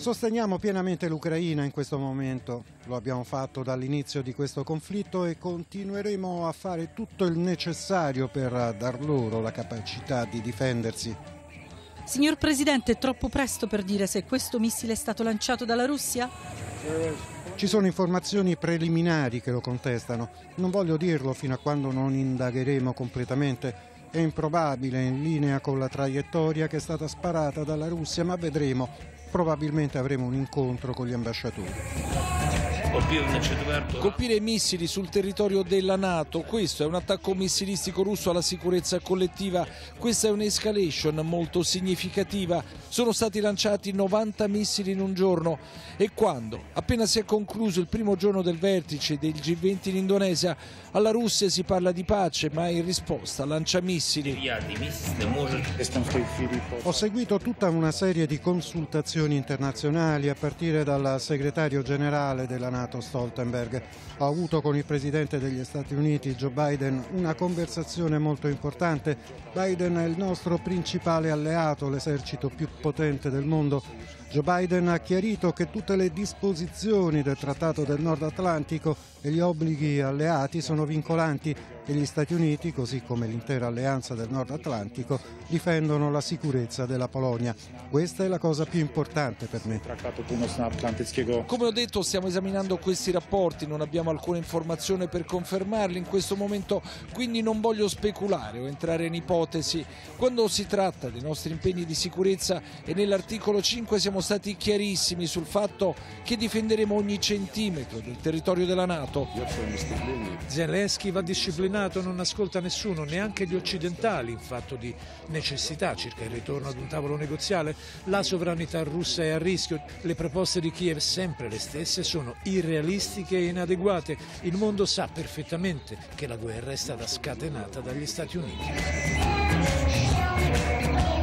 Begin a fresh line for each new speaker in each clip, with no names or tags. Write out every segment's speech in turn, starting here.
Sosteniamo pienamente l'Ucraina in questo momento, lo abbiamo fatto dall'inizio di questo conflitto e continueremo a fare tutto il necessario per dar loro la capacità di difendersi.
Signor Presidente, è troppo presto per dire se questo missile è stato lanciato dalla Russia?
Ci sono informazioni preliminari che lo contestano. Non voglio dirlo fino a quando non indagheremo completamente. È improbabile in linea con la traiettoria che è stata sparata dalla Russia, ma vedremo probabilmente avremo un incontro con gli ambasciatori.
Colpire missili sul territorio della Nato, questo è un attacco missilistico
russo alla sicurezza collettiva, questa è un'escalation molto significativa. Sono stati lanciati 90 missili in un giorno e quando, appena si è concluso il primo giorno del vertice del G20 in Indonesia, alla Russia si parla di pace, ma in risposta lancia missili. Ho seguito tutta una serie di consultazioni istituzioni internazionali, a partire dal segretario generale della Nato Stoltenberg. Ho avuto con il presidente degli Stati Uniti Joe Biden una conversazione molto importante. Biden è il nostro principale alleato, l'esercito più potente del mondo Joe Biden ha chiarito che tutte le disposizioni del Trattato del Nord Atlantico e gli obblighi alleati sono vincolanti e gli Stati Uniti, così come l'intera alleanza del Nord Atlantico, difendono la sicurezza della Polonia. Questa è la cosa più importante per me. Come ho detto stiamo esaminando
questi rapporti, non abbiamo alcuna informazione per confermarli in questo momento, quindi non voglio speculare o entrare in ipotesi. Quando si tratta dei nostri impegni di sicurezza
e nell'articolo 5 siamo siamo stati chiarissimi sul fatto che difenderemo ogni centimetro del territorio della Nato. Zelensky va disciplinato, non ascolta nessuno, neanche gli occidentali in fatto di necessità circa il ritorno ad un tavolo negoziale. La sovranità russa è a rischio, le proposte di Kiev sempre le stesse sono irrealistiche e inadeguate. Il mondo sa perfettamente che la guerra è stata scatenata dagli Stati Uniti.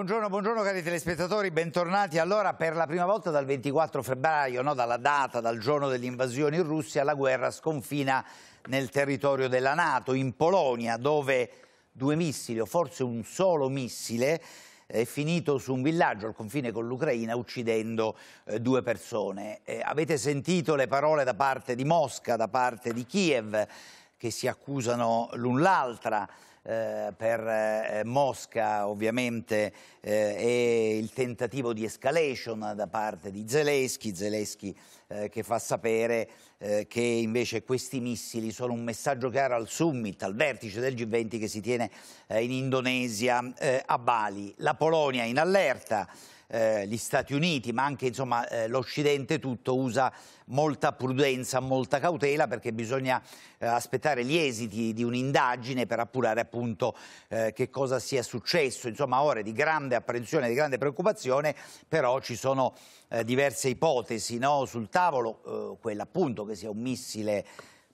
Buongiorno, buongiorno cari telespettatori, bentornati. Allora, per la prima volta dal 24 febbraio, no, dalla data, dal giorno dell'invasione in Russia, la guerra sconfina nel territorio della Nato, in Polonia, dove due missili, o forse un solo missile, è finito su un villaggio al confine con l'Ucraina uccidendo eh, due persone. Eh, avete sentito le parole da parte di Mosca, da parte di Kiev, che si accusano l'un l'altra eh, per eh, Mosca ovviamente eh, e il tentativo di escalation da parte di Zelensky, Zelensky eh, che fa sapere eh, che invece questi missili sono un messaggio chiaro al summit, al vertice del G20 che si tiene in Indonesia a Bali. La Polonia in allerta, eh, gli Stati Uniti, ma anche eh, l'Occidente tutto usa molta prudenza, molta cautela perché bisogna eh, aspettare gli esiti di un'indagine per appurare appunto eh, che cosa sia successo. Insomma, ore di grande apprensione, di grande preoccupazione, però ci sono eh, diverse ipotesi no? sul tavolo, quella appunto che sia un missile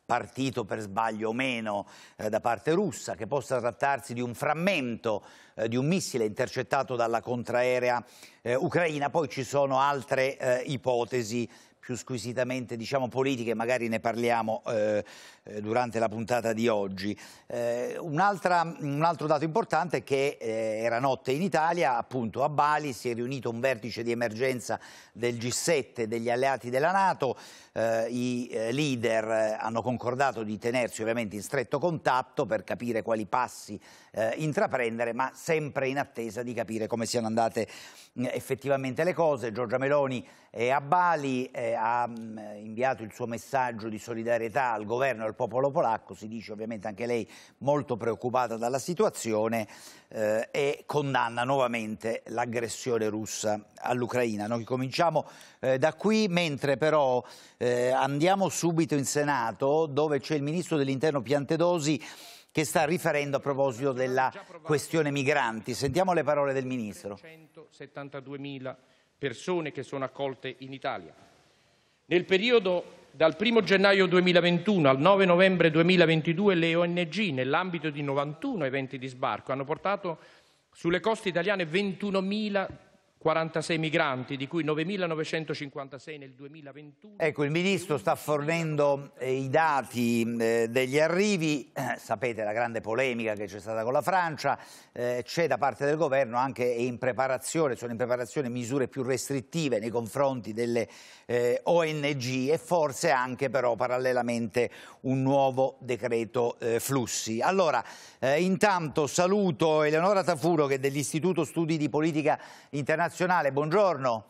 partito per sbaglio o meno eh, da parte russa, che possa trattarsi di un frammento eh, di un missile intercettato dalla contraerea eh, ucraina. Poi ci sono altre eh, ipotesi più squisitamente diciamo, politiche, magari ne parliamo eh, eh durante la puntata di oggi. Eh, un, un altro dato importante è che eh, era notte in Italia, appunto a Bali si è riunito un vertice di emergenza del G7 degli alleati della Nato, eh, i eh, leader hanno concordato di tenersi ovviamente in stretto contatto per capire quali passi intraprendere, ma sempre in attesa di capire come siano andate le eh, effettivamente le cose. Giorgia Meloni è a Bali eh, ha mm, inviato il suo messaggio di solidarietà al governo e al popolo polacco, si dice ovviamente anche lei molto preoccupata dalla situazione eh, e condanna nuovamente l'aggressione russa all'Ucraina. Noi cominciamo eh, da qui, mentre però eh, andiamo subito in Senato dove c'è il ministro dell'interno Piantedosi che sta riferendo a proposito della questione migranti. Sentiamo le parole del Ministro.
172.000 persone che sono accolte in Italia. Nel periodo dal 1 gennaio 2021 al 9 novembre 2022 le ONG, nell'ambito di 91 eventi di sbarco, hanno portato sulle coste italiane 21.000 persone 46 migranti, di cui 9.956 nel 2021.
Ecco, il Ministro sta fornendo eh, i dati eh, degli arrivi, sapete la grande polemica che c'è stata con la Francia, eh, c'è da parte del Governo anche in preparazione, sono in preparazione misure più restrittive nei confronti delle ONG e forse anche però parallelamente un nuovo decreto flussi. Allora, intanto saluto Eleonora Tafuro che è dell'Istituto Studi di Politica Internazionale nazionale, buongiorno.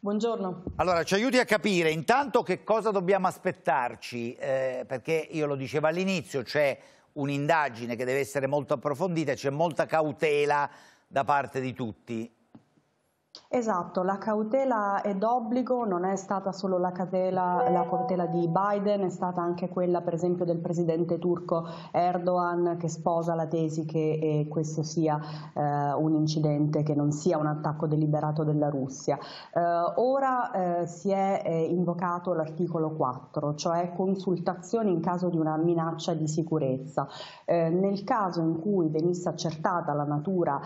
Buongiorno.
Allora, ci aiuti a capire intanto che cosa dobbiamo aspettarci, eh, perché io lo dicevo all'inizio, c'è un'indagine che deve essere molto approfondita, c'è molta cautela da parte di tutti.
Esatto, la cautela è d'obbligo, non è stata solo la cautela, la cautela, di Biden, è stata anche quella per esempio del presidente turco Erdogan che sposa la tesi che eh, questo sia eh, un incidente, che non sia un attacco deliberato della Russia. Eh, ora eh, si è eh, invocato l'articolo 4, cioè consultazioni in caso di una minaccia di sicurezza. nel caso in cui venisse accertata la natura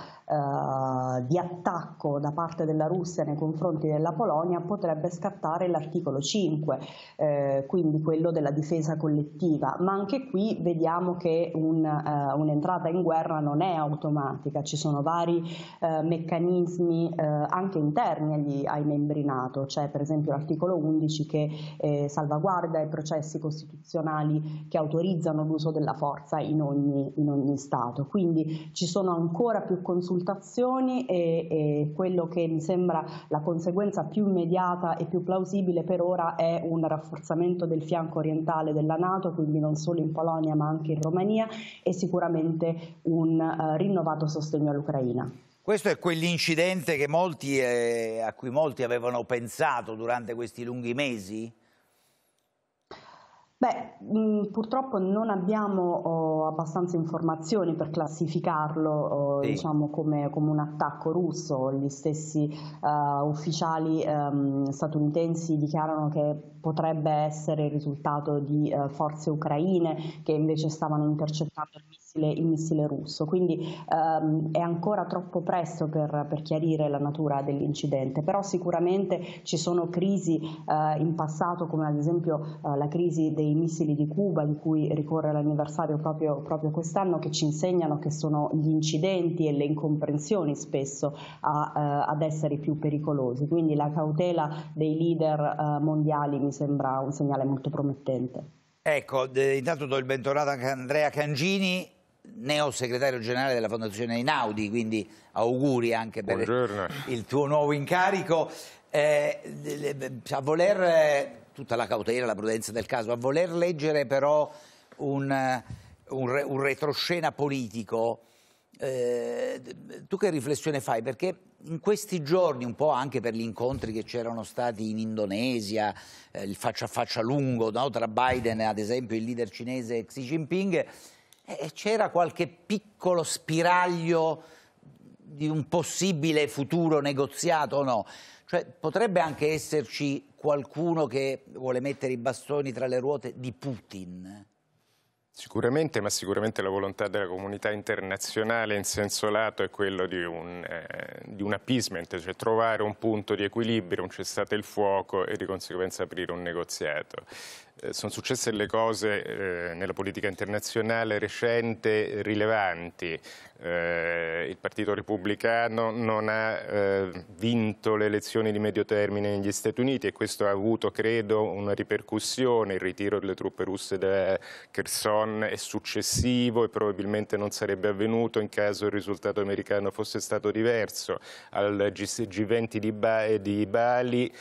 di attacco da parte della della Russia nei confronti della Polonia potrebbe scattare l'articolo 5, eh, quindi quello della difesa collettiva, ma anche qui vediamo che un, eh, un'entrata in guerra non è automatica, ci sono vari eh, meccanismi eh, anche interni agli, ai membri NATO, c'è per esempio l'articolo 11 che eh, salvaguarda i processi costituzionali che autorizzano l'uso della forza in ogni, in ogni Stato, quindi ci sono ancora più consultazioni e, e quello che mi sembra la conseguenza più immediata e più plausibile per ora è un rafforzamento del fianco orientale della Nato, quindi non solo in Polonia ma anche in Romania e sicuramente un uh, rinnovato sostegno all'Ucraina.
Questo è quell'incidente molti, eh, a cui molti avevano pensato durante questi lunghi mesi?
Beh, mh, mm, purtroppo non abbiamo oh, abbastanza informazioni per classificarlo oh, sì. diciamo come, come, un attacco russo. Gli stessi uh, ufficiali um, statunitensi dichiarano che potrebbe essere il risultato di uh, forze ucraine che invece stavano intercettando il missile, il missile russo. Quindi um, è ancora troppo presto per, per, chiarire la natura dell'incidente, però sicuramente ci sono crisi uh, in passato come ad esempio la crisi dei dei missili di Cuba di cui ricorre l'anniversario proprio, proprio quest'anno che ci insegnano che sono gli incidenti e le incomprensioni spesso a, eh, ad essere i più pericolosi. Quindi la cautela dei leader eh, mondiali mi sembra un segnale molto promettente.
Ecco, intanto do il bentornato anche a Andrea Cangini, neo segretario generale della Fondazione Einaudi, quindi auguri anche per Buongiorno. il tuo nuovo incarico. Eh, a voler eh, tutta la cautela, la prudenza del caso, a voler leggere però un, eh, un, un retroscena politico, eh, tu che riflessione fai? Perché in questi giorni, un po' anche per gli incontri che c'erano stati in Indonesia, eh, il faccia a faccia lungo no? tra Biden e ad esempio il leader cinese Xi Jinping, eh, eh c'era qualche piccolo spiraglio di un possibile futuro negoziato o no? Cioè, potrebbe anche esserci qualcuno che vuole mettere i bastoni tra le ruote di Putin
Sicuramente, ma sicuramente la volontà della comunità internazionale in senso lato è quella di un, eh, di un appeasement, cioè trovare un punto di equilibrio, un cessate il fuoco e di conseguenza aprire un negoziato. Eh, sono successe le cose eh, nella politica internazionale recente rilevanti. Eh, il Partito Repubblicano non ha eh, vinto le elezioni di medio termine negli Stati Uniti e questo ha avuto, credo, una ripercussione, il ritiro delle truppe russe da Kherson Iran è successivo e probabilmente non sarebbe avvenuto in caso il risultato americano fosse stato diverso. Al G20 di, ba di Bali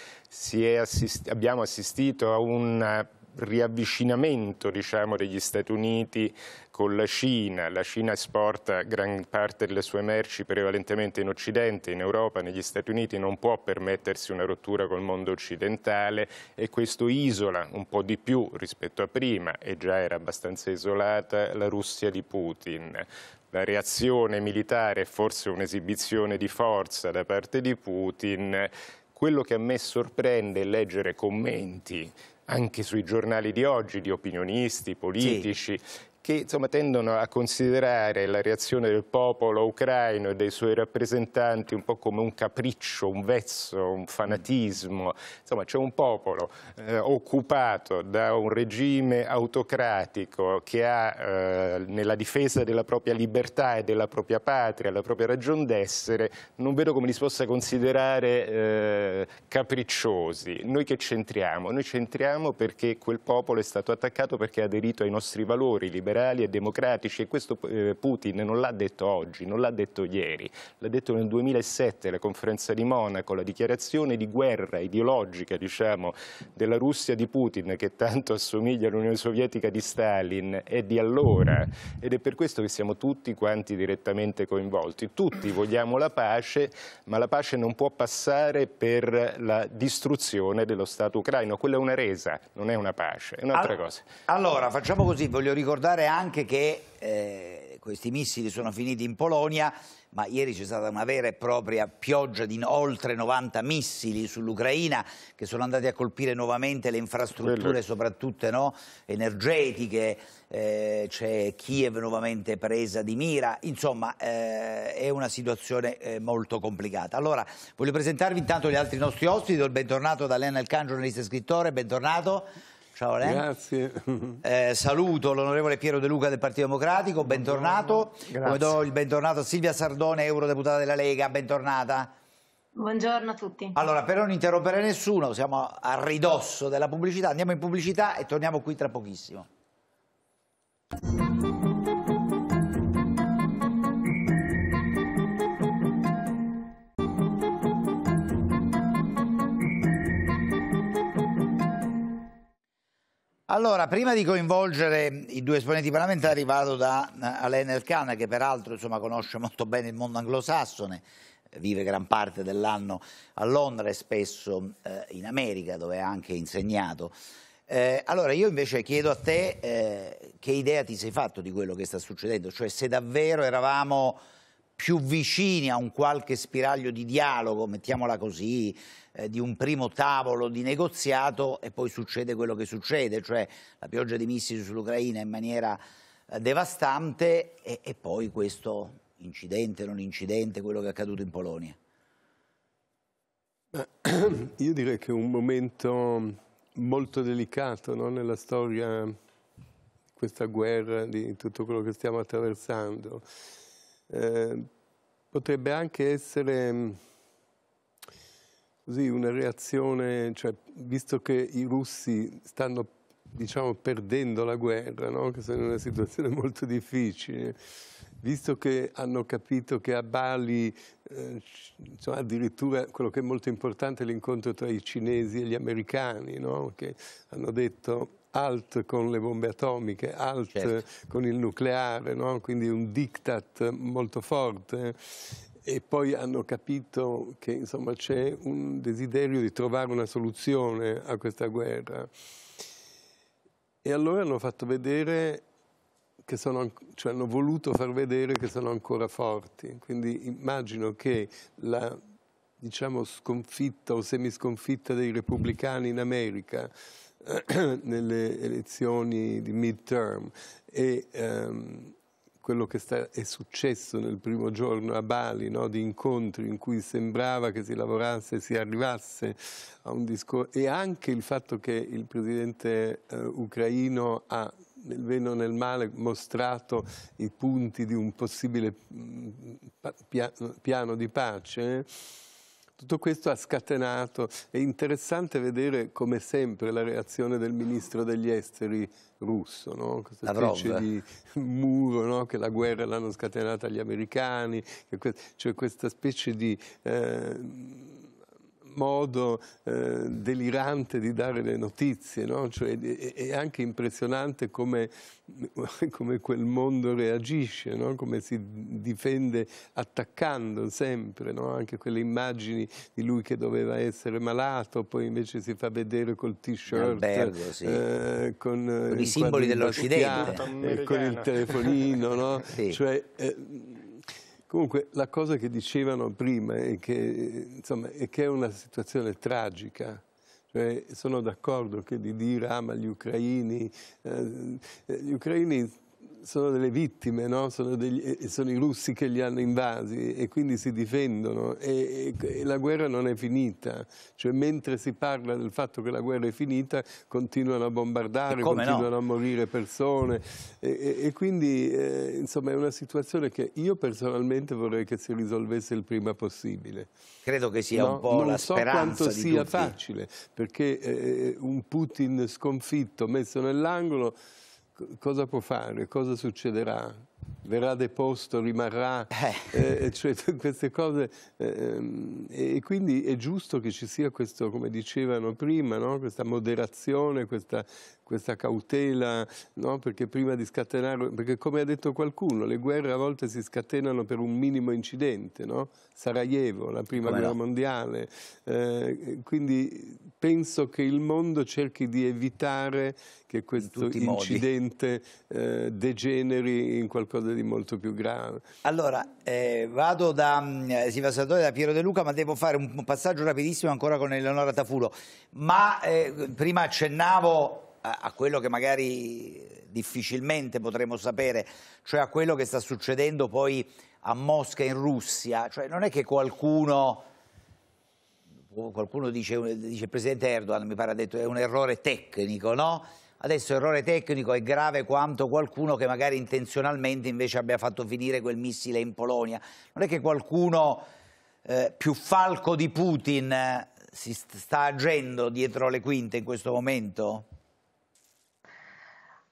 assist abbiamo assistito a una riavvicinamento diciamo, degli Stati Uniti con la Cina. La Cina esporta gran parte delle sue merci prevalentemente in Occidente, in Europa, negli Stati Uniti, non può permettersi una rottura col mondo occidentale e questo isola un po' di più rispetto a prima, e già era abbastanza isolata, la Russia di Putin la reazione militare è forse un'esibizione di forza da parte di Putin, quello che a me sorprende è leggere commenti anche sui giornali di oggi, di opinionisti, politici, sì che insomma, tendono a considerare la reazione del popolo ucraino e dei suoi rappresentanti un po' come un capriccio, un vezzo, un fanatismo. Insomma, c'è un popolo eh, occupato da un regime autocratico che ha eh, nella difesa della propria libertà e della propria patria, la propria ragion d'essere, non vedo come li si possa considerare eh, capricciosi. Noi che c'entriamo? Noi c'entriamo perché quel popolo è stato attaccato perché ha aderito ai nostri valori liberali liberali e democratici e questo eh, Putin non l'ha detto oggi, non l'ha detto ieri, l'ha detto nel 2007 la conferenza di Monaco, la dichiarazione di guerra ideologica diciamo, della Russia di Putin che tanto assomiglia all'Unione Sovietica di Stalin è di allora ed è per questo che siamo tutti quanti direttamente coinvolti, tutti vogliamo la pace ma la pace non può passare per la distruzione dello Stato ucraino, quella è una resa, non è una pace, è
un'altra allora, cosa. Allora facciamo così, voglio ricordare ricordare anche che eh, questi missili sono finiti in Polonia, ma ieri c'è stata una vera e propria pioggia di oltre 90 missili sull'Ucraina che sono andati a colpire nuovamente le infrastrutture, Quello. soprattutto no, energetiche, eh, c'è Kiev nuovamente presa di mira, insomma eh, è una situazione eh, molto complicata. Allora voglio presentarvi intanto gli altri nostri ospiti, do il bentornato ad Elena Elcan, giornalista e scrittore, bentornato. Ciao Alain. Grazie. Eh, saluto l'onorevole Piero De Luca del Partito Democratico, bentornato. Grazie. Come do il bentornato a Silvia Sardone, eurodeputata della Lega, bentornata.
Buongiorno a tutti. Allora,
per non interrompere nessuno, siamo a ridosso della pubblicità, andiamo in pubblicità e torniamo qui tra pochissimo. Allora, prima di coinvolgere i due esponenti parlamentari, vado da eh, Alain Elkan, che peraltro insomma, conosce molto bene il mondo anglosassone, eh, vive gran parte dell'anno a Londra e spesso eh, in America, dove ha anche insegnato. Eh, allora, io invece chiedo a te eh, che idea ti sei fatto di quello che sta succedendo, cioè se davvero eravamo più vicini a un qualche spiraglio di dialogo, mettiamola così, eh, di un primo tavolo di negoziato e poi succede quello che succede, cioè la pioggia di missili sull'Ucraina in maniera eh, devastante e, e poi questo incidente, non incidente, quello che è accaduto in Polonia.
Io direi che è un momento molto delicato no? nella storia di questa guerra, di tutto quello che stiamo attraversando. Eh, potrebbe anche essere sì, una reazione, cioè, visto che i russi stanno diciamo, perdendo la guerra, no? che sono in una situazione molto difficile, visto che hanno capito che a Bali, eh, insomma, cioè, addirittura quello che è molto importante è l'incontro tra i cinesi e gli americani, no? che hanno detto alt con le bombe atomiche, alt certo. con il nucleare, no? quindi un diktat molto forte e poi hanno capito che insomma, c'è un desiderio di trovare una soluzione a questa guerra. E allora hanno fatto vedere che sono, cioè hanno voluto far vedere che sono ancora forti. Quindi immagino che la diciamo, sconfitta o semisconfitta dei repubblicani in America nelle elezioni di midterm e um, quello che sta, è successo nel primo giorno a Bali, no? di incontri in cui sembrava che si lavorasse, si arrivasse a un discorso, e anche il fatto che il presidente eh, ucraino ha nel bene o nel male mostrato i punti di un possibile mm, piano di pace. Tutto questo ha scatenato, è interessante vedere come sempre la reazione del ministro degli esteri russo, no? questa specie di muro, no? che la guerra l'hanno scatenata gli americani, cioè questa specie di... Eh, modo eh, delirante di dare le notizie, no? cioè, è, anche impressionante come, come quel mondo reagisce, no? come si difende attaccando sempre, no? anche quelle immagini di lui che doveva essere malato, poi invece si fa vedere col t-shirt, sì. eh, con, eh, con i simboli dell'Occidente, eh, con il telefonino, no? sì. cioè, eh, Comunque la cosa che dicevano prima è che, insomma, è, che è una situazione tragica. Cioè, sono d'accordo che di dire ama gli ucraini, eh, gli ucraini sono delle vittime, no? sono, degli, sono, i russi che li hanno invasi e quindi si difendono e, e, e, la guerra non è finita, cioè mentre si parla del fatto che la guerra è finita continuano a bombardare, continuano no? a morire persone e, e quindi eh, insomma è una situazione che io personalmente vorrei che si risolvesse il prima possibile.
Credo che sia no? un po' non la so speranza quanto sia tutti. facile
perché eh, un Putin sconfitto messo nell'angolo cosa può fare, cosa succederà, verrà deposto, rimarrà, eh. Eh, eh cioè queste cose. Eh, ehm, e quindi è giusto che ci sia questo, come dicevano prima, no? questa moderazione, questa questa cautela, no? perché prima di scatenare, perché come ha detto qualcuno, le guerre a volte si scatenano per un minimo incidente, no? Sarajevo, la prima guerra no? mondiale, eh, quindi penso che il mondo cerchi di evitare che questo in incidente eh, degeneri in qualcosa di molto più grave.
Allora, eh, vado da mm, eh, Silvia Sartori, da Piero De Luca, ma devo fare un passaggio rapidissimo ancora con Eleonora Tafuro, ma eh, prima accennavo a, quello che magari difficilmente potremo sapere, cioè a quello che sta succedendo poi a Mosca in Russia. Cioè, non è che qualcuno, qualcuno dice, dice il presidente Erdogan, mi pare ha detto, è un errore tecnico, no? Adesso errore tecnico è grave quanto qualcuno che magari intenzionalmente invece abbia fatto finire quel missile in Polonia. Non è che qualcuno eh, più falco di Putin eh, si sta agendo dietro le quinte in questo momento?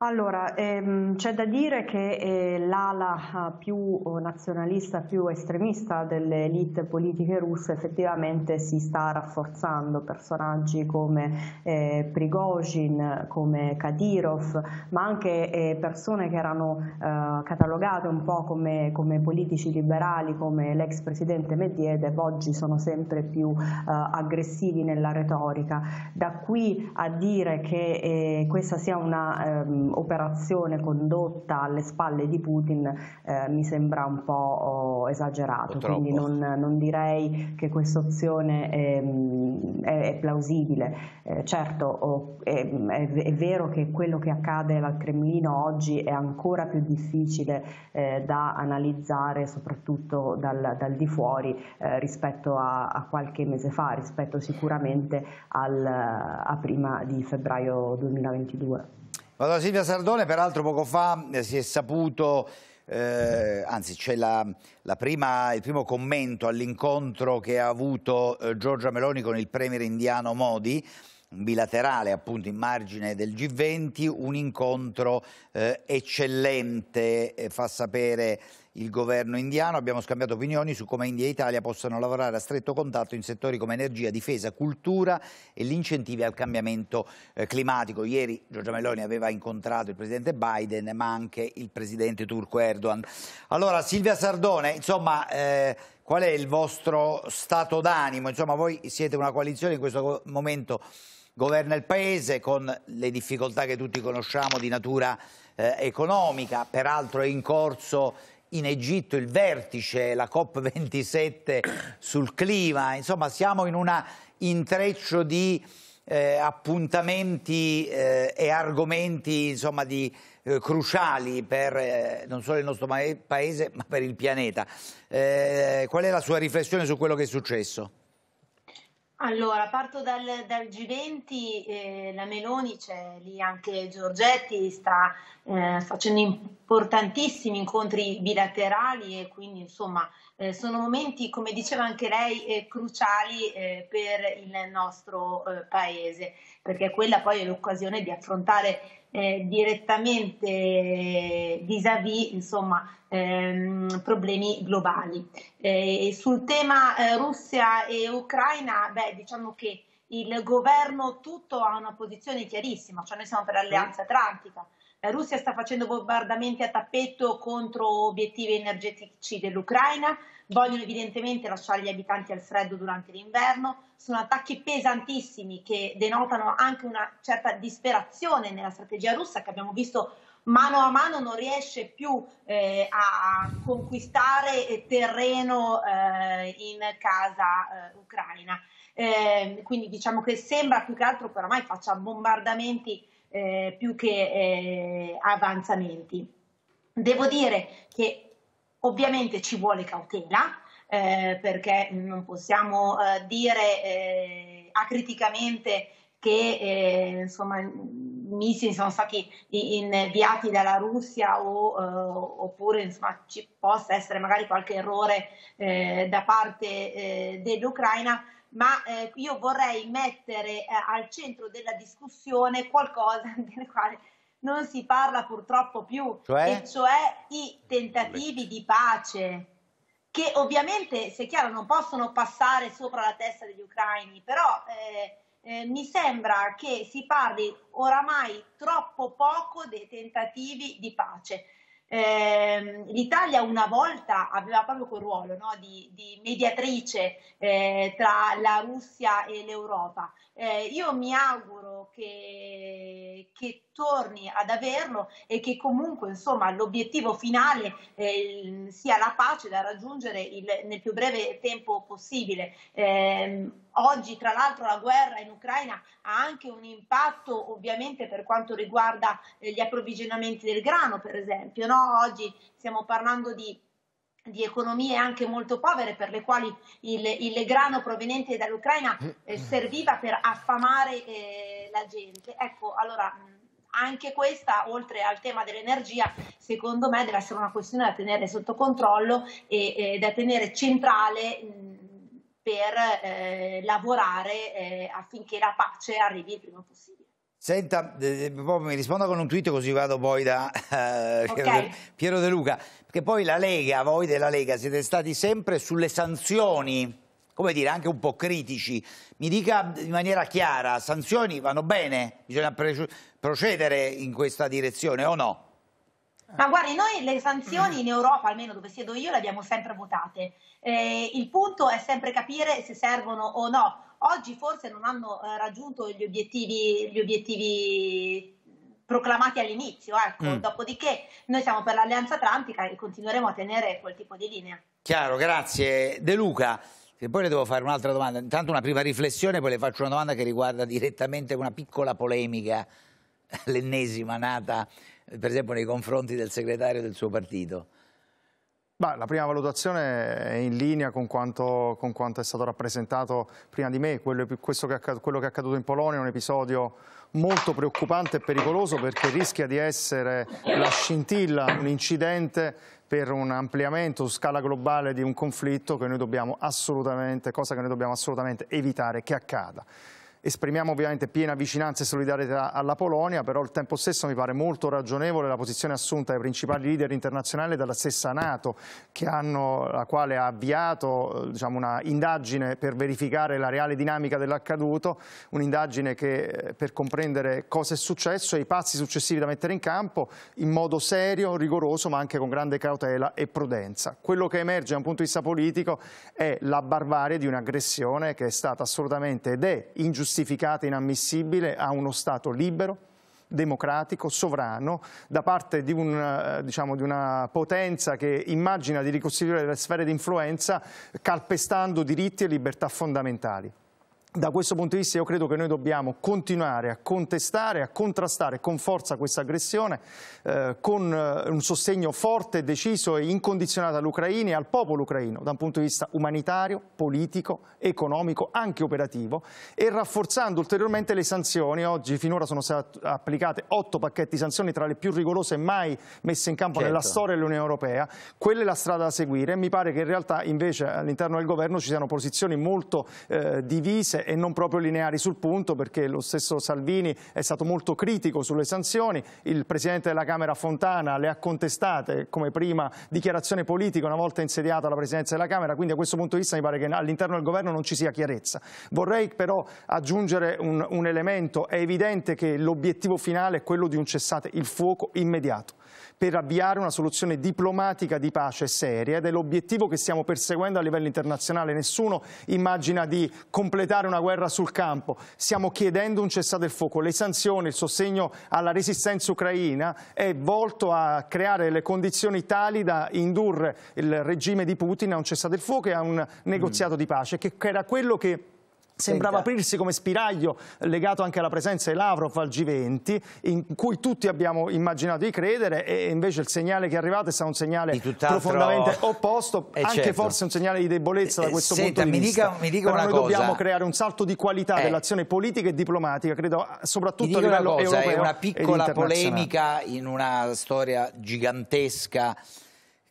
Allora, ehm, c'è da dire che eh, l'ala eh, più nazionalista, più estremista delle elite politiche russe effettivamente si sta rafforzando, personaggi come eh, Prigozhin, come Kadyrov, ma anche eh, persone che erano eh, catalogate un po' come, come, politici liberali, come l'ex presidente Medvedev, oggi sono sempre più eh, aggressivi nella retorica. Da qui a dire che questa sia una ehm, operazione condotta alle spalle di Putin eh, mi sembra un po' oh, esagerato, quindi non, non, direi che questa opzione è, mm, è, è plausibile. Eh, certo oh, è, è, vero che quello che accade al Cremlino oggi è ancora più difficile eh, da analizzare soprattutto dal, dal di fuori eh, rispetto a, a, qualche mese fa, rispetto sicuramente al, a prima di febbraio 2022.
Madonna Silvia Sardone, peraltro poco fa eh, si è saputo, eh, anzi c'è il primo commento all'incontro che ha avuto eh, Giorgia Meloni con il premier indiano Modi, bilaterale appunto in margine del G20, un incontro eh, eccellente, eh, fa sapere il governo indiano, abbiamo scambiato opinioni su come India e Italia possano lavorare a stretto contatto in settori come energia, difesa, cultura e gli incentivi al cambiamento eh, climatico. Ieri Giorgia Meloni aveva incontrato il presidente Biden, ma anche il presidente turco Erdogan. Allora, Silvia Sardone, insomma, eh, qual è il vostro stato d'animo? Insomma, voi siete una coalizione in questo momento governa il paese con le difficoltà che tutti conosciamo di natura eh, economica, peraltro è in corso in Egitto il vertice, la COP27 sul clima, insomma siamo in un intreccio di eh, appuntamenti eh, e argomenti insomma, di, eh, cruciali per eh, non solo il nostro paese ma per il pianeta. Eh, qual è la sua riflessione su quello che è successo?
Allora, parto dal, dal G20, eh, la Meloni c'è lì anche Giorgetti, sta eh, facendo importantissimi incontri bilaterali e quindi insomma eh, sono momenti, come diceva anche lei, eh, cruciali eh, per il nostro eh, paese, perché quella poi è l'occasione di affrontare eh, direttamente vis-à-vis insomma, ehm, problemi globali. Eh, sul tema eh, Russia e Ucraina, beh, diciamo che il governo tutto ha una posizione chiarissima, cioè noi siamo per l'alleanza atlantica. La Russia sta facendo bombardamenti a tappeto contro obiettivi energetici dell'Ucraina, vogliono evidentemente lasciare gli abitanti al freddo durante l'inverno, sono attacchi pesantissimi che denotano anche una certa disperazione nella strategia russa che abbiamo visto mano a mano non riesce più eh, a conquistare eh, terreno eh, in casa eh, ucraina. Ehm, quindi diciamo che sembra più che altro che oramai faccia bombardamenti eh, più che eh, avanzamenti. Devo dire che Ovviamente ci vuole cautela, eh, perché non possiamo eh, dire eh, acriticamente che eh, insomma, i missili sono stati inviati dalla Russia o, eh, oppure insomma, ci possa essere magari qualche errore eh, da parte dell'Ucraina, ma io vorrei mettere al centro della discussione qualcosa del quale non si parla purtroppo più, cioè? e cioè i tentativi di pace che ovviamente, se è chiaro, non possono passare sopra la testa degli ucraini, però eh, eh, mi sembra che si parli oramai troppo poco dei tentativi di pace. Eh, L'Italia una volta aveva proprio quel ruolo no? di, di, mediatrice eh, tra la Russia e l'Europa eh, io mi auguro che, che, torni ad averlo e che comunque insomma, l'obiettivo finale eh, sia la pace da raggiungere il, nel più breve tempo possibile. Eh, oggi tra l'altro la guerra in Ucraina ha anche un impatto ovviamente per quanto riguarda eh, gli approvvigionamenti del grano per esempio. No? Oggi stiamo parlando di di economie anche molto povere per le quali il, il grano proveniente dall'Ucraina mm. eh, serviva per affamare eh, la gente. Ecco, allora anche questa, oltre al tema dell'energia, secondo me deve essere una questione da tenere sotto controllo e, e da tenere centrale
mh,
per eh, lavorare eh, affinché la pace arrivi il prima possibile.
Senta, mi risponda con un tweet così vado poi da eh, Piero, okay. de, Piero, De, Luca, perché poi la Lega, voi della Lega siete stati sempre sulle sanzioni, come dire, anche un po' critici. Mi dica in maniera chiara, sanzioni vanno bene? Bisogna procedere in questa direzione o no?
Ma guardi, noi le sanzioni in Europa, almeno dove siedo io, le abbiamo sempre votate. Eh, il punto è sempre capire se servono o no. Oggi forse non hanno eh, raggiunto gli obiettivi, gli obiettivi proclamati all'inizio, ecco. mm. dopodiché noi siamo per l'Alleanza Atlantica e continueremo a tenere quel tipo di linea.
Chiaro, grazie. De Luca, poi le devo fare un'altra domanda, intanto una prima riflessione, poi le faccio una domanda che riguarda direttamente una piccola polemica, l'ennesima nata per esempio nei confronti del segretario del suo partito.
Beh, la prima valutazione è in linea con quanto, con quanto è stato rappresentato prima di me, quello, che è, quello che è accaduto in Polonia è un episodio molto preoccupante e pericoloso perché rischia di essere la scintilla, un incidente per un ampliamento su scala globale di un conflitto che noi dobbiamo assolutamente, cosa che noi dobbiamo assolutamente evitare che accada. Esprimiamo ovviamente piena vicinanza e solidarietà alla Polonia, però al tempo stesso mi pare molto ragionevole la posizione assunta dai principali leader internazionali e dalla stessa Nato, hanno, la quale ha avviato eh, diciamo, una indagine per verificare la reale dinamica dell'accaduto, un'indagine che eh, per comprendere cosa è successo e i passi successivi da mettere in campo in modo serio, rigoroso, ma anche con grande cautela e prudenza. Quello che emerge da un punto di vista politico è la barbarie di un'aggressione che è stata assolutamente ed è ingiustificata giustificata e inammissibile a uno Stato libero, democratico, sovrano, da parte di, un, eh, diciamo, di, una potenza che immagina di ricostituire le sfere di influenza calpestando diritti e libertà fondamentali da questo punto di vista io credo che noi dobbiamo continuare a contestare, a contrastare con forza questa aggressione, eh, con eh, un sostegno forte, deciso e incondizionato all'Ucraina e al popolo ucraino, da un punto di vista umanitario, politico, economico, anche operativo, e rafforzando ulteriormente le sanzioni. Oggi finora sono state applicate otto pacchetti di sanzioni, tra le più rigorose mai messe in campo certo. nella storia dell'Unione Europea. Quella è la strada da seguire. Mi pare che in realtà invece all'interno del governo ci siano posizioni molto eh, divise e non proprio lineari sul punto perché lo stesso Salvini è stato molto critico sulle sanzioni, il Presidente della Camera Fontana le ha contestate come prima dichiarazione politica una volta insediata la Presidenza della Camera, quindi a questo punto di vista mi pare che all'interno del Governo non ci sia chiarezza. Vorrei però aggiungere un, un elemento, è evidente che l'obiettivo finale è quello di un cessate il fuoco immediato per avviare una soluzione diplomatica di pace seria ed è l'obiettivo che stiamo perseguendo a livello internazionale. Nessuno immagina di completare una guerra sul campo. Stiamo chiedendo un cessate il fuoco. Le sanzioni, il sostegno alla resistenza ucraina è volto a creare le condizioni tali da indurre il regime di Putin a un cessate il fuoco e a un negoziato mm. di pace, che era quello che sembrava aprirsi come spiraglio legato anche alla presenza di Lavrov al G20 in cui tutti abbiamo immaginato di credere e invece il segnale che è arrivato è stato un segnale profondamente opposto eh anche certo. forse un segnale di
debolezza da eh, questo Senta, punto di mi vista dica, mi dica però noi cosa. dobbiamo
creare un salto di qualità eh. dell'azione politica e diplomatica credo soprattutto a livello cosa, europeo è una piccola polemica
in una storia gigantesca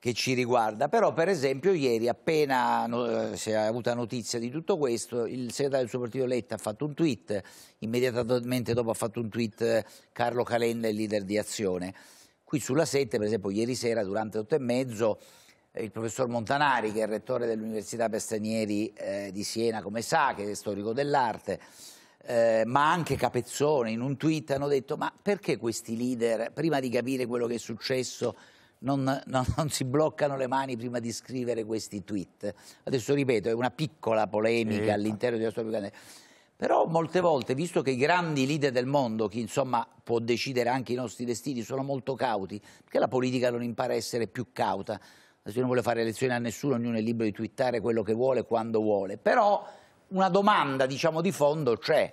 che ci riguarda. Però, per esempio, ieri, appena no, eh, si è avuta notizia di tutto questo, il segretario del suo partito Letta ha fatto un tweet, immediatamente dopo ha fatto un tweet eh, Carlo Calenda, il leader di Azione. Qui sulla 7, per esempio, ieri sera, durante otto e mezzo, il professor Montanari, che è il rettore dell'Università Pestanieri eh, di Siena, come sa, che è storico dell'arte, eh, ma anche Capezzone in un tweet hanno detto ma perché questi leader, prima di capire quello che è successo, non, non, non, si bloccano le mani prima di scrivere questi tweet. Adesso ripeto, è una piccola polemica sì. all'interno della sua grande... Però molte volte, visto che i grandi leader del mondo, chi insomma può decidere anche i nostri destini, sono molto cauti, perché la politica non impara a essere più cauta? Adesso non vuole fare lezioni a nessuno, ognuno è libero di twittare quello che vuole, quando vuole. Però una domanda, diciamo, di fondo c'è.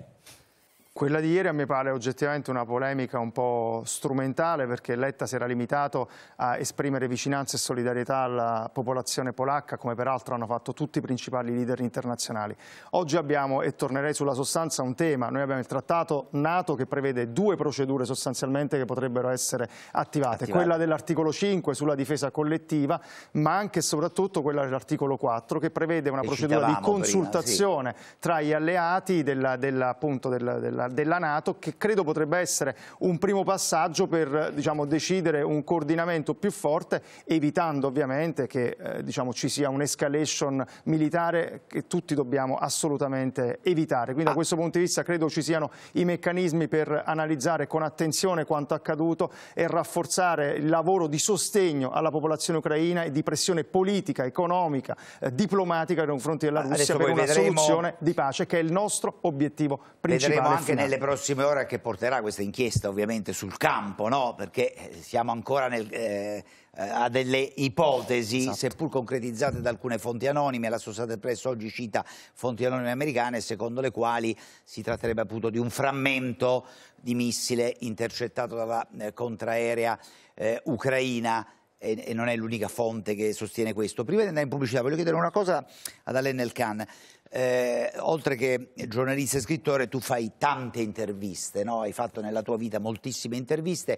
Quella di ieri a me pare oggettivamente una polemica un po' strumentale perché Letta si era limitato a esprimere vicinanza e solidarietà alla popolazione polacca come peraltro hanno fatto tutti i principali leader internazionali. Oggi abbiamo, e tornerei sulla sostanza, un tema. Noi abbiamo il trattato NATO che prevede due procedure sostanzialmente che potrebbero essere attivate. attivate. Quella dell'articolo 5 sulla difesa collettiva ma anche e soprattutto quella dell'articolo 4 che prevede una e procedura di consultazione prima, sì. tra gli alleati della, della, appunto, della, della della, della Nato che credo potrebbe essere un primo passaggio per diciamo, decidere un coordinamento più forte evitando ovviamente che eh, diciamo, ci sia un'escalation militare che tutti dobbiamo assolutamente evitare. Quindi ah. da questo punto di vista credo ci siano i meccanismi per analizzare con attenzione quanto accaduto e rafforzare il lavoro di sostegno alla popolazione ucraina e di pressione politica, economica, eh, diplomatica nei confronti della Russia Adesso per una vedremo... soluzione di pace che è il nostro obiettivo principale anche nelle
prossime ore che porterà questa inchiesta ovviamente sul campo, no? perché eh, siamo ancora nel, eh, eh a delle ipotesi, esatto. seppur concretizzate da alcune fonti anonime, la Società Press oggi cita fonti anonime americane, secondo le quali si tratterebbe appunto di un frammento di missile intercettato dalla eh, contraerea eh, ucraina e, non è l'unica fonte che sostiene questo. Prima di andare in pubblicità voglio chiedere una cosa ad Alain Elkan eh, oltre che giornalista e scrittore, tu fai tante interviste, no? hai fatto nella tua vita moltissime interviste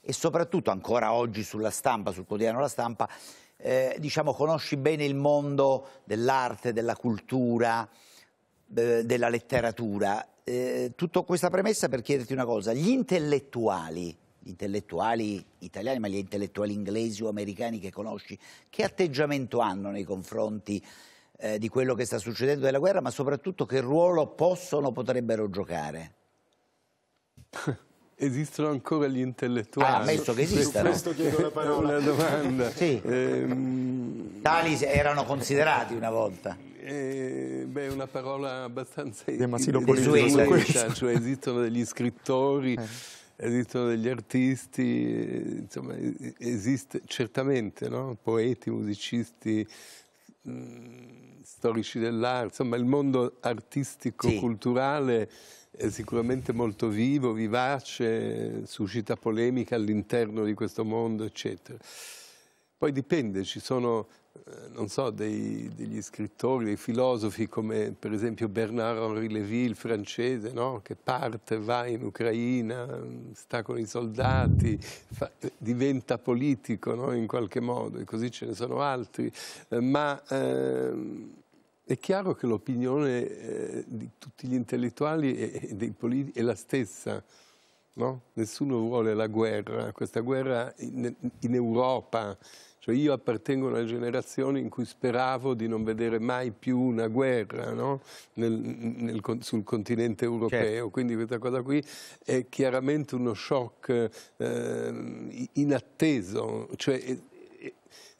e soprattutto ancora oggi sulla stampa, sul quotidiano La Stampa, eh, diciamo, conosci bene il mondo dell'arte, della cultura, eh, della letteratura. Eh, tutta questa premessa per chiederti una cosa, gli intellettuali, gli intellettuali italiani, ma gli intellettuali inglesi o americani che conosci, che atteggiamento hanno nei confronti eh, di quello che sta succedendo della guerra, ma soprattutto che ruolo possono o potrebbero giocare?
Esistono ancora gli intellettuali? Ah, ammesso che esistano. Questo chiedo la parola. Una domanda. sì. Ehm... Tali erano considerati una volta. Eh, beh, una parola abbastanza eh, ma sì, desueta, cioè, cioè esistono degli scrittori, eh. esistono degli artisti, eh, insomma, esiste certamente, no? poeti, musicisti. Mm, storici dell'arte, insomma il mondo artistico-culturale sì. è sicuramente molto vivo, vivace, suscita polemica all'interno di questo mondo, eccetera. Poi dipende, ci sono eh, non so, dei, degli scrittori, dei filosofi come per esempio Bernard Henri Lévy, il francese, no? che parte, va in Ucraina, sta con i soldati, fa, eh, diventa politico no? in qualche modo, e così ce ne sono altri. Eh, ma eh, è chiaro che l'opinione di tutti gli intellettuali e, dei politici è la stessa. No? Nessuno vuole la guerra, questa guerra in, in Europa cioè io appartengo a una generazione in cui speravo di non vedere mai più una guerra no? nel, nel, sul continente europeo, certo. quindi questa cosa qui è chiaramente uno shock eh, inatteso, cioè,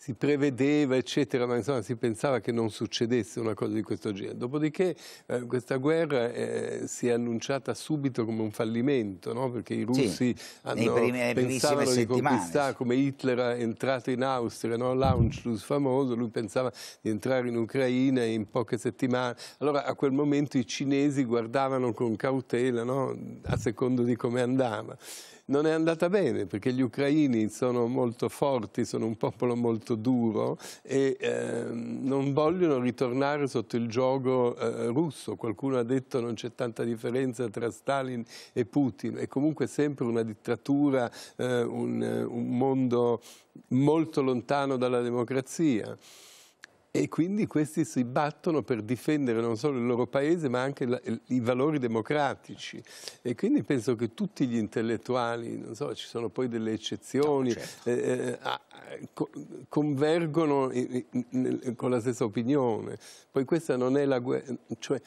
si prevedeva, eccetera, ma insomma si pensava che non succedesse una cosa di questo genere. Dopodiché eh, questa guerra eh, si è annunciata subito come un fallimento, no? perché i russi sì, hanno, primi, pensavano di conquistare, come Hitler è entrato in Austria, no? l'Anschluss famoso, lui pensava di entrare in Ucraina in poche settimane. Allora a quel momento i cinesi guardavano con cautela, no? a secondo di come andava non è andata bene perché gli ucraini sono molto forti, sono un popolo molto duro e eh, non vogliono ritornare sotto il gioco eh, russo. Qualcuno ha detto che non c'è tanta differenza tra Stalin e Putin, è comunque sempre una dittatura, eh, un, un mondo molto lontano dalla democrazia. E quindi questi si battono per difendere non solo il loro paese ma anche la, i valori democratici e quindi penso che tutti gli intellettuali, non so, ci sono poi delle eccezioni, no, certo. eh, eh, co convergono in, in, in, con la stessa opinione. Poi questa non è la guerra, cioè,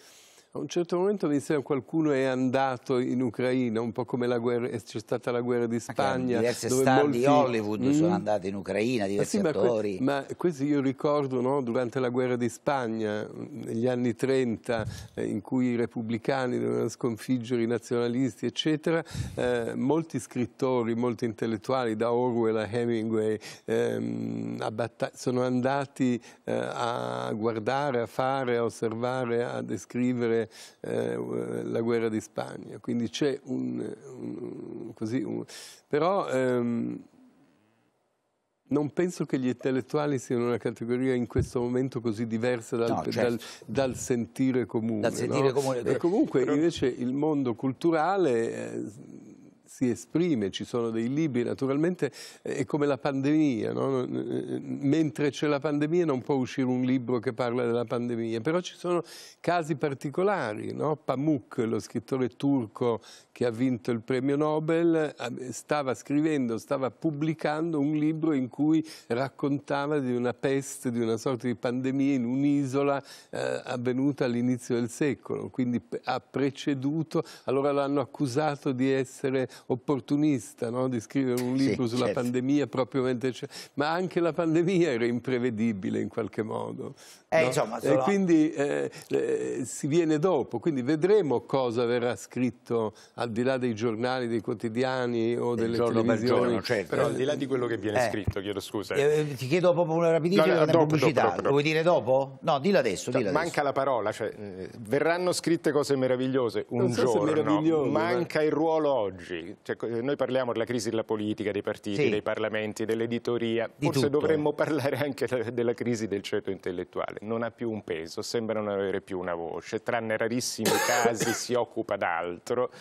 a un certo momento mi all'insieme qualcuno è andato in Ucraina, un po' come guerra, eh, c'è stata la guerra di Spagna. Diverse dove star molti... di Hollywood mm. sono
andate in Ucraina, diversi eh sì, attori.
Ma, que ma questo io ricordo no, durante la guerra di Spagna, mm, negli anni 30, eh, in cui i repubblicani dovevano sconfiggere i nazionalisti, eccetera, eh, molti scrittori, molti intellettuali, da Orwell a Hemingway, ehm, a sono andati eh, a guardare, a fare, a osservare, a descrivere eh, eh, la guerra di Spagna. Quindi c'è un, un, così, un... Però ehm, non penso che gli intellettuali siano una categoria in questo momento così diversa dal, no, certo. dal, dal sentire comune. Dal sentire no? comune. E comunque Però... invece il mondo culturale... Eh, si esprime, ci sono dei libri, naturalmente eh, è come la pandemia, no? mentre c'è la pandemia non può uscire un libro che parla della pandemia, però ci sono casi particolari, no? Pamuk, lo scrittore turco che ha vinto il premio Nobel, stava scrivendo, stava pubblicando un libro in cui raccontava di una peste, di una sorta di pandemia in un'isola eh, avvenuta all'inizio del secolo, quindi ha preceduto, allora l'hanno accusato di essere opportunista no? di scrivere un libro sì, sulla certo. pandemia proprio mentre c'è, cioè, ma anche la pandemia era imprevedibile in qualche modo. Eh, no? insomma, E quindi eh, eh, si viene dopo, quindi vedremo cosa verrà scritto al di là dei giornali, dei quotidiani o delle televisioni. Per giorno, certo. Però al di là di quello che viene eh. scritto, chiedo scusa. Eh.
ti chiedo proprio una rapidissima no, pubblicità, lo vuoi dire dopo? No, dillo
adesso, cioè, dillo adesso. Manca la parola, cioè, verranno scritte cose meravigliose un so giorno, manca ma... il ruolo oggi. Cioè, noi parliamo della crisi della politica, dei partiti, sì. dei parlamenti, dell'editoria, forse tutto. dovremmo parlare anche della crisi del ceto intellettuale non ha più un peso, sembra non avere più una voce, tranne rarissimi casi si occupa d'altro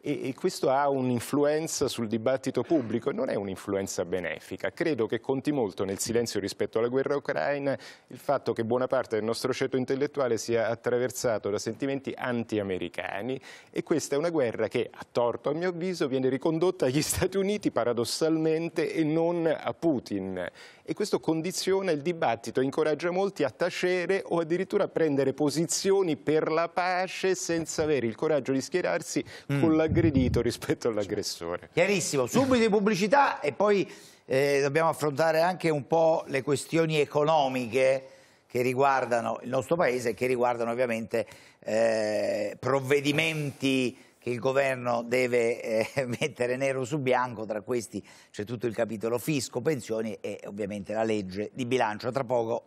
e, questo ha un'influenza sul dibattito pubblico, e non è un'influenza benefica. Credo che conti molto nel silenzio rispetto alla guerra ucraina il fatto che buona parte del nostro ceto intellettuale sia attraversato da sentimenti anti-americani e questa è una guerra che, a torto a mio avviso, viene ricondotta agli Stati Uniti paradossalmente e non a Putin e questo condiziona il dibattito, incoraggia molti a tacere o addirittura a prendere posizioni per la pace senza avere il coraggio di schierarsi
mm. con l'aggredito rispetto all'aggressore. Chiarissimo, subito di pubblicità e poi eh, dobbiamo affrontare anche un po' le questioni economiche che riguardano il nostro paese e che riguardano ovviamente eh, provvedimenti che il governo deve eh, mettere nero su bianco, tra questi c'è tutto il capitolo fisco, pensioni e ovviamente la legge di bilancio. Tra poco.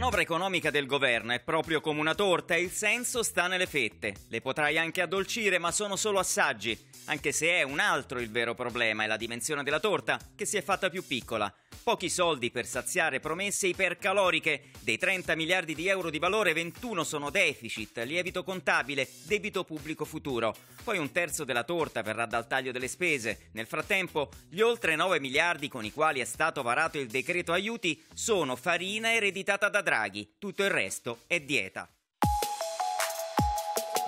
manovra economica del governo è proprio come una torta e il senso sta nelle fette. Le potrai anche addolcire, ma sono solo assaggi, anche se è un altro il vero problema, è la dimensione della torta che si è fatta più piccola. Pochi soldi per saziare promesse ipercaloriche. Dei 30 miliardi di euro di valore, 21 sono deficit, lievito contabile, debito pubblico futuro. Poi un terzo della torta verrà dal taglio delle spese. Nel frattempo, gli oltre 9 miliardi con i quali è stato varato il decreto aiuti sono farina ereditata da Draghi, tutto il resto è dieta.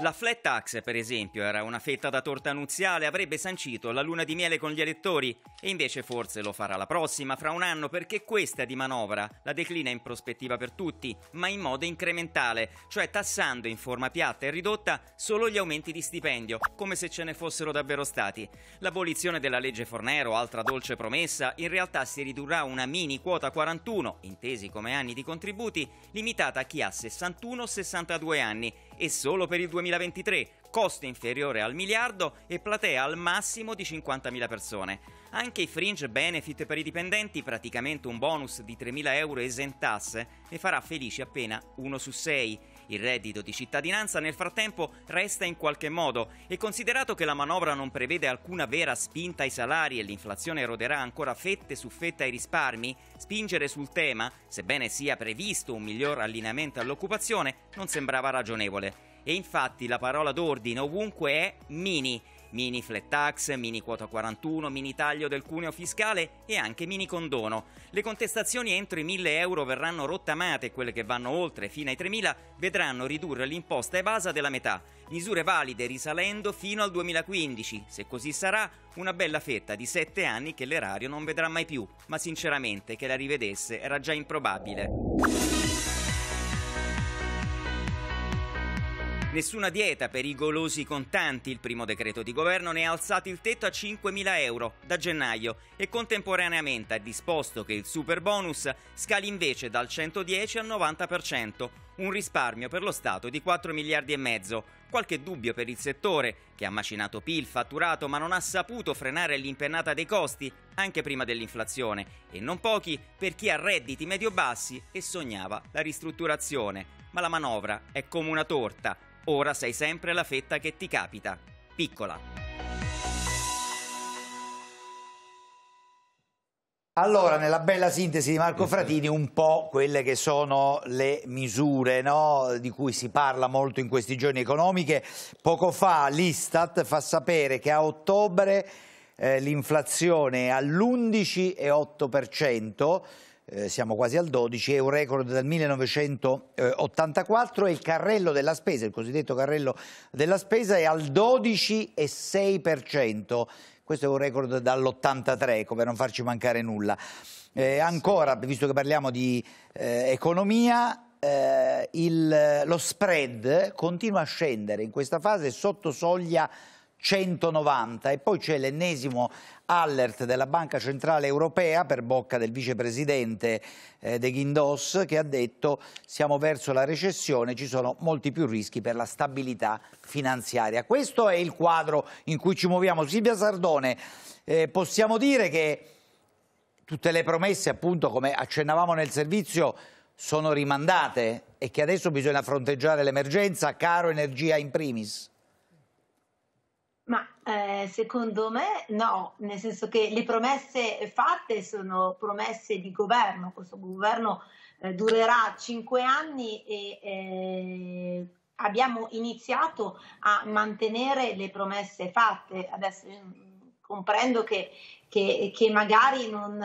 La flat tax, per esempio, era una fetta da torta nuziale, avrebbe sancito la luna di miele con gli elettori e invece forse lo farà la prossima, fra un anno, perché questa di manovra la declina in prospettiva per tutti, ma in modo incrementale, cioè tassando in forma piatta e ridotta solo gli aumenti di stipendio, come se ce ne fossero davvero stati. L'abolizione della legge Fornero, altra dolce promessa, in realtà si ridurrà una mini quota 41, intesi come anni di contributi, limitata a chi ha 61-62 anni e solo per il 2023, costo inferiore al miliardo e platea al massimo di 50.000 persone. Anche i fringe benefit per i dipendenti, praticamente un bonus di 3.000 euro esentasse, ne farà felici appena uno su sei. Il reddito di cittadinanza nel frattempo resta in qualche modo e considerato che la manovra non prevede alcuna vera spinta ai salari e l'inflazione roderà ancora fette su fette ai risparmi, spingere sul tema, sebbene sia previsto un miglior allineamento all'occupazione, non sembrava ragionevole. E infatti la parola d'ordine ovunque è mini mini flat tax, mini quota 41, mini taglio del cuneo fiscale e anche mini condono. Le contestazioni entro i 1000 euro verranno rottamate e quelle che vanno oltre fino ai 3000 vedranno ridurre l'imposta evasa della metà. Misure valide risalendo fino al 2015. Se così sarà, una bella fetta di 7 anni che l'erario non vedrà mai più, ma sinceramente che la rivedesse era già improbabile. Nessuna dieta per i golosi contanti, il primo decreto di governo ne ha alzato il tetto a 5.000 euro da gennaio e contemporaneamente ha disposto che il super bonus scali invece dal 110 al 90% un risparmio per lo Stato di 4 miliardi e mezzo. Qualche dubbio per il settore, che ha macinato PIL, fatturato, ma non ha saputo frenare l'impennata dei costi, anche prima dell'inflazione, e non pochi per chi ha redditi medio-bassi e sognava la ristrutturazione. Ma la manovra è come una torta, ora sei sempre la fetta che ti capita. Piccola.
Allora, nella bella sintesi di Marco Fratini, un po' quelle che sono le misure no? di cui si parla molto in questi giorni economiche. Poco fa l'Istat fa sapere che a ottobre eh, l'inflazione è all'11,8%, eh, siamo quasi al 12%, è un record dal 1984 e il carrello della spesa, il cosiddetto carrello della spesa, è al 12,6% questo è un record dall'83, come non farci mancare nulla. Eh, ancora, visto che parliamo di eh, economia, eh, il, lo spread continua a scendere in questa fase sotto soglia 190 e poi c'è l'ennesimo allert della Banca Centrale Europea per bocca del vicepresidente eh, De Guindos che ha detto siamo verso la recessione, ci sono molti più rischi per la stabilità finanziaria. Questo è il quadro in cui ci muoviamo. Silvia Sardone, eh, possiamo dire che tutte le promesse, appunto, come accennavamo nel servizio, sono rimandate e che adesso bisogna fronteggiare l'emergenza, caro energia in primis?
Ma eh, secondo me no, nel senso che le promesse fatte sono promesse di governo, questo governo eh, durerà cinque anni e eh, abbiamo iniziato a mantenere le promesse fatte. Adesso mm, comprendo che, che, che magari non,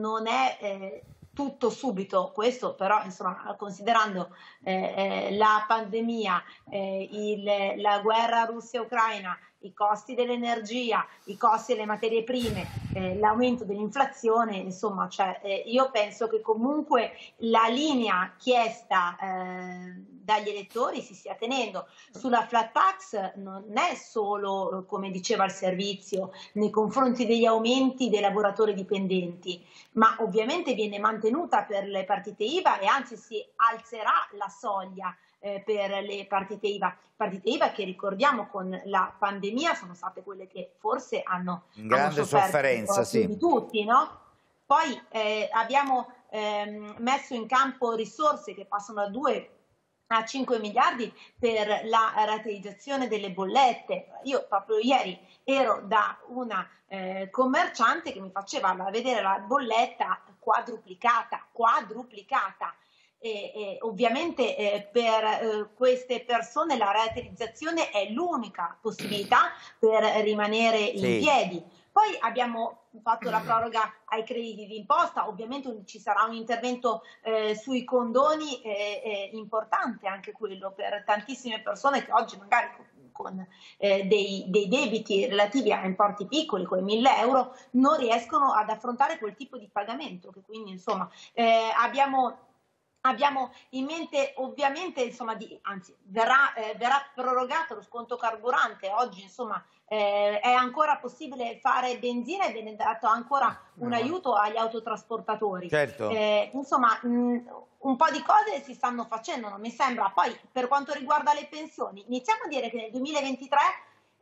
non è eh, tutto subito, questo però insomma, considerando eh, eh, la pandemia, il, la guerra Russia-Ucraina, i costi dell'energia, i costi delle materie prime, eh, l'aumento dell'inflazione, insomma, cioè, eh, io penso che comunque la linea chiesta eh, dagli elettori si stia tenendo. Sulla flat tax non è solo, eh, come diceva il servizio, nei confronti degli aumenti dei lavoratori dipendenti, ma ovviamente viene mantenuta per le partite IVA e anzi si alzerà la soglia eh, per le partite IVA. Partite IVA che ricordiamo con la pandemia sono state quelle che forse hanno,
In grande hanno sofferenza sì. di
tutti, no? Poi eh, abbiamo ehm, messo in campo risorse che passano da 2 a 5 miliardi per la rateizzazione delle bollette. Io proprio ieri ero da una eh, commerciante che mi faceva vedere la bolletta quadruplicata, quadruplicata e, e, ovviamente eh, per eh, queste persone la reaterizzazione è l'unica possibilità per rimanere sì. in piedi. Poi abbiamo fatto la mm. proroga ai crediti d'imposta, ovviamente ci sarà un intervento eh, sui condoni importante anche quello per tantissime persone che oggi magari con eh, dei, dei, debiti relativi a importi piccoli, come 1000 euro, non riescono ad affrontare quel tipo di pagamento. Che quindi, insomma, eh, abbiamo Abbiamo in mente ovviamente, insomma, di, anzi, verrà, eh, verrà, prorogato lo sconto carburante, oggi insomma eh, è ancora possibile fare benzina e viene dato ancora ah, un aiuto agli autotrasportatori. Certo. Eh, insomma, mh, mm, un po' di cose si stanno facendo, non mi sembra. Poi per quanto riguarda le pensioni, iniziamo a dire che nel 2023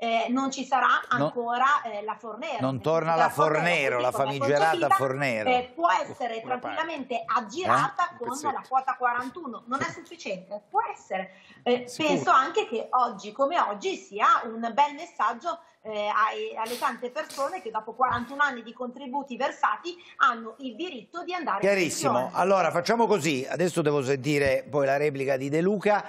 eh, non ci sarà ancora no, eh, la Fornero. Non torna la, Fornero, la famigerata Fornero. Eh, può essere tranquillamente eh?
aggirata con la
quota 41, non è sufficiente, può essere. Eh, penso anche che oggi come oggi sia un bel messaggio eh, ai, alle tante persone che dopo 41 anni di contributi versati hanno il diritto di andare Chiarissimo. in pensione.
Allora facciamo così, adesso devo sentire poi la replica di De Luca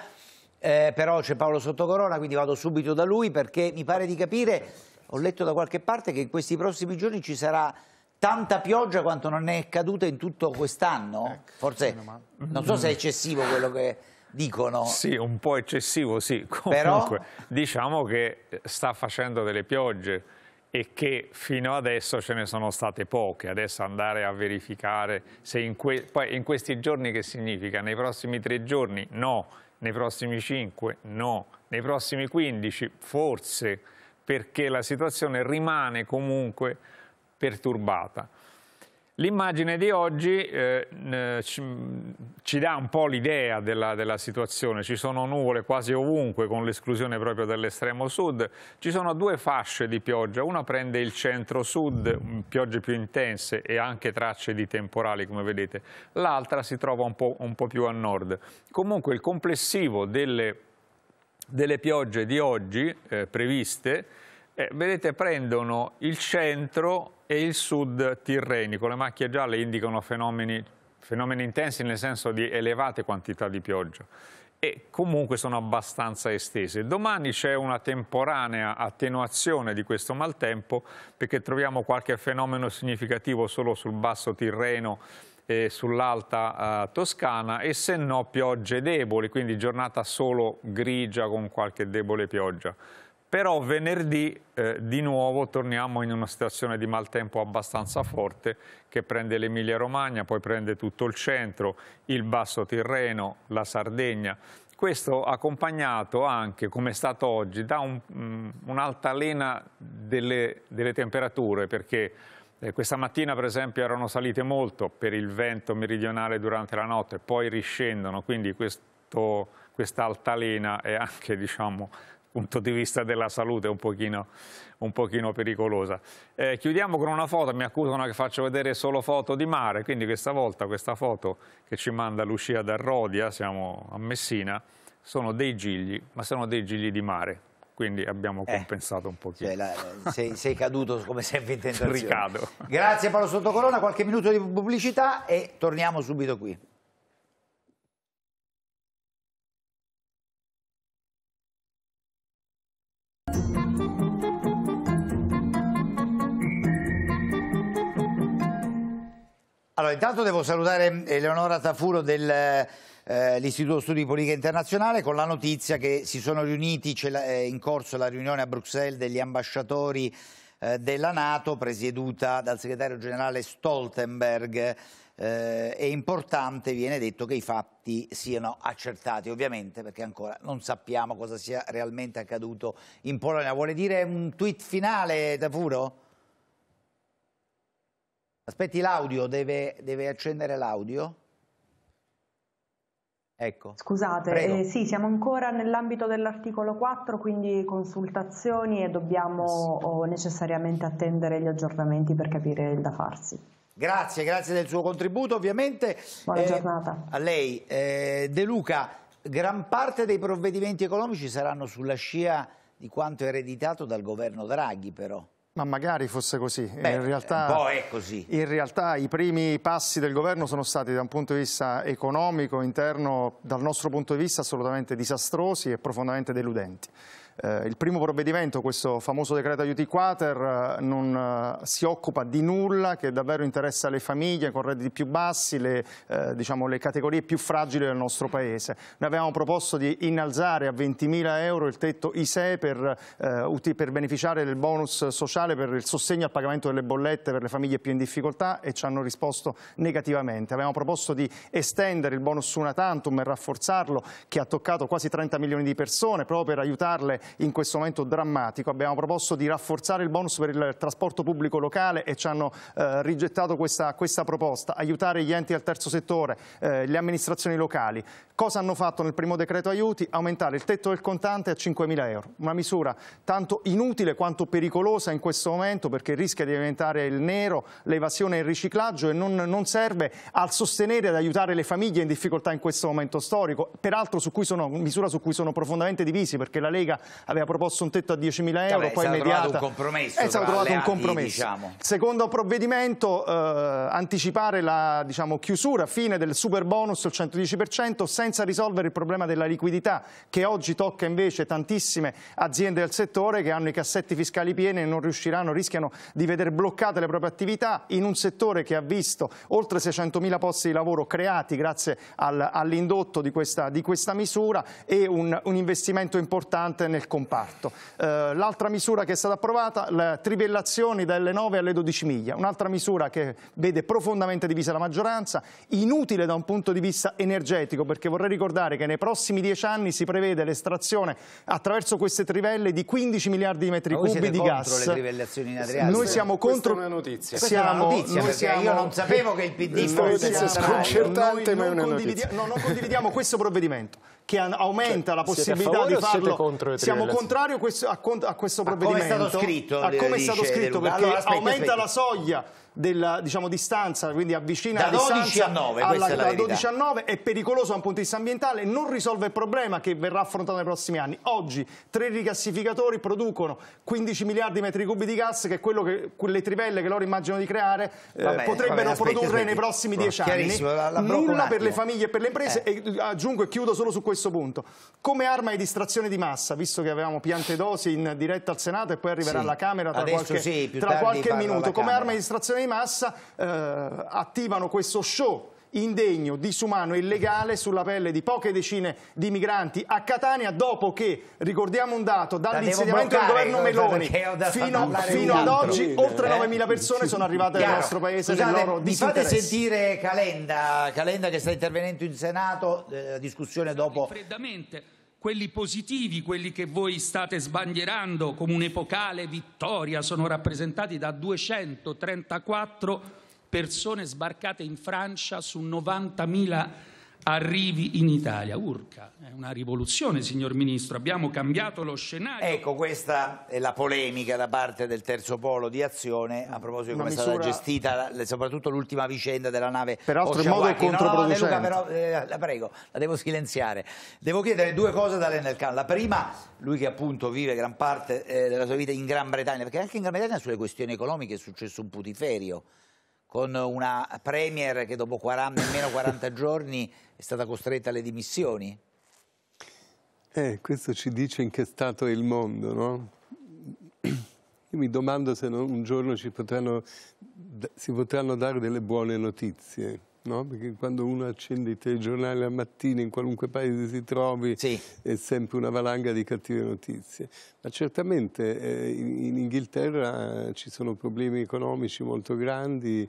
eh, però c'è Paolo Sottocorona, quindi vado subito da lui perché mi pare di capire, ho letto da qualche parte che in questi prossimi giorni ci sarà tanta pioggia quanto non è caduta in tutto quest'anno, ecco, forse non so se è eccessivo quello che dicono. Sì, un po' eccessivo,
sì. Comunque, Però... diciamo che sta facendo delle piogge e che fino adesso ce ne sono state poche. Adesso andare a verificare se in, que... in questi giorni che significa? Nei prossimi tre giorni? No nei prossimi 5 no, nei prossimi 15 forse, perché la situazione rimane comunque perturbata. L'immagine di oggi eh, ci dà un po' l'idea della, della, situazione, ci sono nuvole quasi ovunque con l'esclusione proprio dell'estremo sud, ci sono due fasce di pioggia, una prende il centro-sud, mm, piogge più intense e anche tracce di temporali come vedete, l'altra si trova un po', un po' più a nord. Comunque il complessivo delle, delle piogge di oggi eh, previste, eh, vedete prendono il centro e il sud tirrenico. Le macchie gialle indicano fenomeni, fenomeni intensi nel senso di elevate quantità di pioggia e comunque sono abbastanza estese. Domani c'è una temporanea attenuazione di questo maltempo perché troviamo qualche fenomeno significativo solo sul basso Tirreno e sull'alta eh, Toscana e se no piogge deboli, quindi giornata solo grigia con qualche debole pioggia però venerdì eh, di nuovo torniamo in una situazione di maltempo abbastanza forte che prende l'Emilia Romagna, poi prende tutto il centro, il Basso Tirreno, la Sardegna. Questo accompagnato anche, come è stato oggi, da mm, un'altalena un delle, delle temperature perché eh, questa mattina per esempio erano salite molto per il vento meridionale durante la notte, poi riscendono, quindi questo questa altalena è anche diciamo, punto di vista della salute un pochino, un pochino pericolosa. Eh, chiudiamo con una foto, mi accusano che faccio vedere solo foto di mare, quindi questa volta questa foto che ci manda Lucia da Rodia, siamo a Messina, sono dei gigli, ma sono dei gigli di mare. Quindi abbiamo eh, compensato un
pochino. Cioè la, eh, sei, sei, caduto come sempre in tentazione. Ricado. Grazie Paolo Sottocorona, qualche minuto di pubblicità e torniamo subito qui. Allora, intanto devo salutare eh, Eleonora Tafuro dell'Istituto eh, Studi di Politica Internazionale con la notizia che si sono riuniti, c'è eh, in corso la riunione a Bruxelles degli ambasciatori eh, della Nato presieduta dal segretario generale Stoltenberg. è importante, viene detto, che i fatti siano accertati, ovviamente, perché ancora non sappiamo cosa sia realmente accaduto in Polonia. Vuole dire un tweet finale, Tafuro? Aspetti l'audio, deve, deve, accendere l'audio. Ecco. Scusate, eh, sì,
siamo ancora nell'ambito dell'articolo 4, quindi consultazioni e dobbiamo oh, necessariamente attendere gli aggiornamenti per capire il da farsi.
Grazie, grazie del suo contributo ovviamente. Buona eh, giornata. A lei. Eh, De Luca, gran parte dei provvedimenti economici saranno sulla scia di quanto ereditato dal governo Draghi però. Ma magari fosse
così. Beh, in, realtà, così. in realtà, i primi passi del governo sono stati da un punto di vista economico, interno, dal nostro punto di vista assolutamente disastrosi e profondamente deludenti. Eh, il primo provvedimento, questo famoso decreto aiuti quater, eh, non eh, si occupa di nulla che davvero interessa le famiglie con redditi più bassi, le, eh, diciamo, le categorie più fragili del nostro Paese. Noi avevamo proposto di innalzare a 20.000 euro il tetto ISE per, eh, per, beneficiare del bonus sociale per il sostegno al pagamento delle bollette per le famiglie più in difficoltà e ci hanno risposto negativamente. Avevamo proposto di estendere il bonus una tantum e rafforzarlo che ha toccato quasi 30 milioni di persone proprio per aiutarle in questo momento drammatico. Abbiamo proposto di rafforzare il bonus per il trasporto pubblico locale e ci hanno eh, rigettato questa, questa, proposta, aiutare gli enti del terzo settore, eh, le amministrazioni locali. Cosa hanno fatto nel primo decreto aiuti? Aumentare il tetto del contante a 5.000 euro, una misura tanto inutile quanto pericolosa in questo momento perché rischia di diventare il nero, l'evasione e il riciclaggio e non, non serve al sostenere ed aiutare le famiglie in difficoltà in questo momento storico, peraltro su cui sono, misura su cui sono profondamente divisi perché la Lega aveva proposto un tetto a 10.000 cioè, euro, Vabbè, poi mediata... È stato eh, trovato un compromesso. Diciamo. Secondo provvedimento, eh, anticipare la diciamo, chiusura, fine del super bonus al 110% senza risolvere il problema della liquidità che oggi tocca invece tantissime aziende del settore che hanno i cassetti fiscali pieni e non riusciranno, rischiano di vedere bloccate le proprie attività in un settore che ha visto oltre 600.000 posti di lavoro creati grazie al, all'indotto di, di questa, misura e un, un investimento importante nel comparto. Eh, L'altra misura che è stata approvata, le trivellazioni dalle 9 alle 12 miglia, un'altra misura che vede profondamente divisa la maggioranza, inutile da un punto di vista energetico, perché vorrei ricordare che nei prossimi 10 anni si prevede l'estrazione attraverso queste trivelle di 15 miliardi di metri cubi di gas. le trivellazioni
in Noi siamo contro... Questa è una notizia. Siamo... È una notizia siamo... Io non sapevo che il PD fosse... Una sconcertante,
ma è una notizia. No, non condividiamo questo provvedimento che aumenta cioè, la possibilità di farlo. Contro siamo contrari a questo, provvedimento. A come è stato scritto? A come è stato scritto perché aspetta, aumenta aspetta. la soglia della diciamo, distanza, quindi avvicina da la 12 a 9, alla, da 12 a 9, è pericoloso da un punto di vista ambientale, non risolve il problema che verrà affrontato nei prossimi anni. Oggi tre rigassificatori producono 15 miliardi di metri cubi di gas, che è quello che quelle trivelle che loro immaginano di creare eh, bene, potrebbero bene, produrre aspetti, nei prossimi dieci anni. Nulla per le famiglie e per le imprese eh. e aggiungo e chiudo solo su questo punto. Come arma di distrazione di massa, visto che avevamo piante dosi in diretta al Senato e poi arriverà sì. alla Camera tra Adesso qualche, sì, tra qualche minuto, come arma di distrazione di massa massa eh, attivano questo show indegno, disumano e illegale sulla pelle di poche decine di migranti a Catania dopo che, ricordiamo un dato, dall'insediamento del governo Meloni fino, fino ad oggi oltre 9.000 eh? persone sono arrivate Chiaro. nel nostro paese Scusate, Mi fate sentire
Calenda, Calenda che sta intervenendo in Senato, eh, discussione dopo... Freddamente
quelli positivi, quelli che voi state sbandierando come un'epocale vittoria, sono rappresentati da 234 persone sbarcate in Francia su 90.000 arrivi in Italia. Urca, è una rivoluzione, signor Ministro, abbiamo
cambiato lo scenario. Ecco, questa è la polemica da parte del terzo polo di azione a proposito di come misura... è stata gestita soprattutto l'ultima vicenda della nave Peraltro in modo è controproducente. No, Luca, però, eh, la prego, la devo silenziare. Devo chiedere due cose da Lennel Khan. La prima, lui che appunto vive gran parte eh, della sua vita in Gran Bretagna, perché anche in Gran Bretagna sulle questioni economiche è successo un putiferio con una premier che dopo 40, meno 40 giorni è stata costretta alle dimissioni?
Eh, questo ci dice in che stato è il mondo, no? Io mi domando se un giorno potranno, si potranno dare delle buone notizie, no? Perché quando uno accende i telegiornali al mattino in qualunque paese si trovi sì. è sempre una valanga di cattive notizie. Ma certamente eh, in, in Inghilterra eh, ci sono problemi economici molto grandi,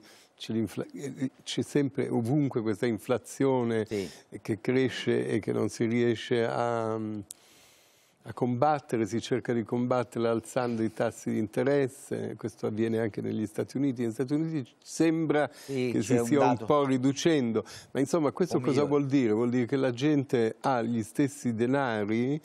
eh, eh, c'è sempre ovunque questa inflazione sì. che cresce e che non si riesce a, a combattere, si cerca di combatterla alzando i tassi di interesse, questo avviene anche negli Stati Uniti, negli Stati Uniti sembra
sì, che si stia dato. un po'
riducendo, ma insomma questo o cosa mio. vuol dire? Vuol dire che la gente ha gli stessi denari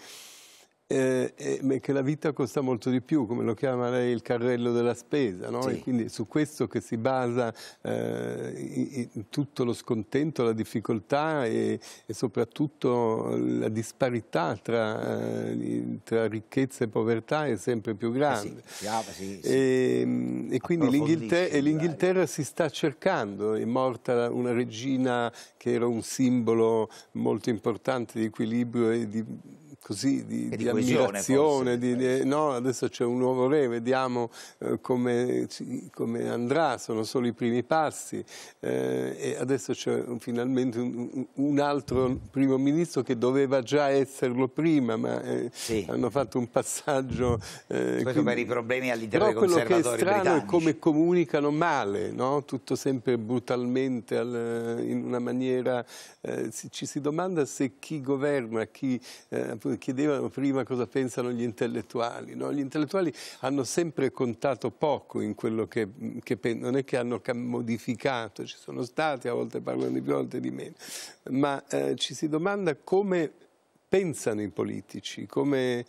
eh, eh, che la vita costa molto di più, come lo chiama lei il carrello della spesa, no? sì. quindi è su questo che si basa eh, tutto lo scontento, la difficoltà e, e soprattutto la disparità tra, eh, tra, ricchezza e povertà è sempre più eh grande.
Sì. Ah, sì,
e, ehm, e, quindi l'Inghilterra, si sta cercando, è morta una regina che era un simbolo molto importante di equilibrio e di così di, di, di ammirazione, di, di, no, adesso c'è un nuovo re, vediamo eh, come, come, andrà, sono solo i primi passi eh, e adesso c'è finalmente un, un, altro primo ministro che doveva già esserlo prima, ma eh, sì. hanno fatto un passaggio... Eh, Questo quindi... per i problemi all'interno dei conservatori che è strano britannici. è come comunicano male, no? tutto sempre brutalmente, al, in una maniera... Eh, ci si domanda se chi governa, chi... Appunto, eh, chiedevano prima cosa pensano gli intellettuali. No? Gli intellettuali hanno sempre contato poco in quello che, che pensano, non è che hanno modificato, ci sono stati, a volte parlano di più, a volte di meno, ma eh, ci si domanda come pensano i politici, come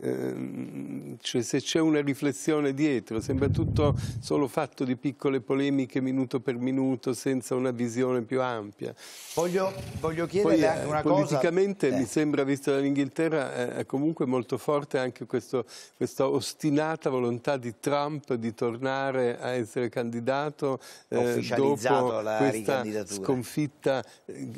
Ehm, cioè se c'è una riflessione dietro, sembra tutto solo fatto di piccole polemiche minuto per minuto senza una visione più ampia. Voglio,
voglio chiedere Poi, eh, anche una cosa. Politicamente
mi eh. sembra, visto dall'Inghilterra, è eh, comunque molto forte anche questo, questa ostinata volontà di Trump di tornare a essere candidato eh, dopo la questa sconfitta,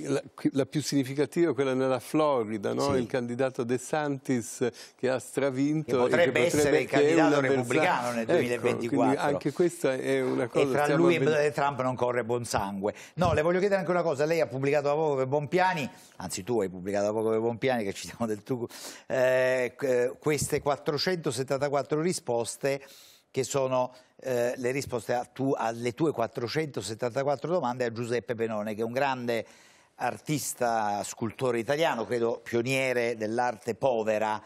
la, la, più significativa, quella nella Florida, no? sì. il candidato De Santis che ha stravinto. Che potrebbe, che potrebbe essere il candidato repubblicano nel 2024. Ecco, anche questa
è una cosa... E tra lui e Trump non corre buon sangue. No, le voglio chiedere anche una cosa. Lei ha pubblicato da poco per Bonpiani, anzi tu hai pubblicato da poco per Bonpiani, che ci siamo del tu, eh, eh queste 474 risposte che sono eh, le risposte tu, alle tue 474 domande a Giuseppe Benone che è un grande artista, scultore italiano, credo pioniere dell'arte povera,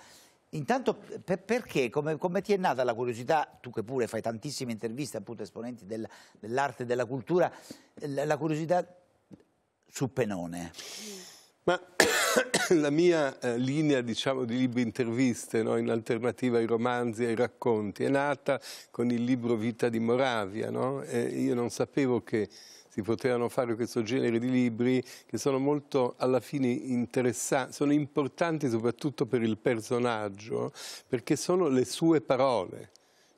Intanto per, perché, come, come, ti è nata la curiosità, tu che pure fai tantissime interviste appunto esponenti del, dell'arte e della cultura, la, la curiosità
su Penone? Ma la mia eh, linea diciamo, di libri interviste no? in alternativa ai romanzi e ai racconti è nata con il libro Vita di Moravia no? io non sapevo che si potevano fare questo genere di libri che sono molto alla fine interessanti, sono importanti soprattutto per il personaggio perché sono le sue parole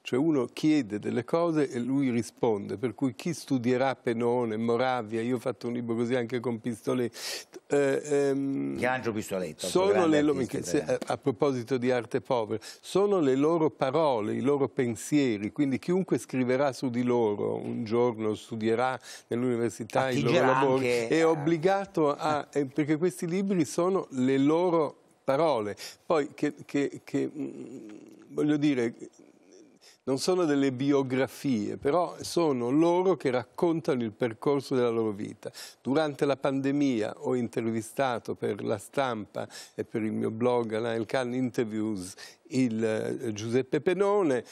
cioè uno chiede delle cose e lui risponde, per cui chi studierà Penone, Moravia, io ho fatto un libro così anche con Pistoletto. Eh, ehm, Pistoletto. Sono le lo- se, eh, a proposito di arte povera, sono le loro parole, i loro pensieri, quindi chiunque scriverà su di loro un giorno, studierà nell'università il loro lavoro, anche... è eh. obbligato a... Eh, perché questi libri sono le loro parole. Poi che, che, che mm, voglio dire, non sono delle biografie, però sono loro che raccontano il percorso della loro vita. Durante la pandemia ho intervistato per la stampa e per il mio blog il Can Interviews il eh, Giuseppe Penone,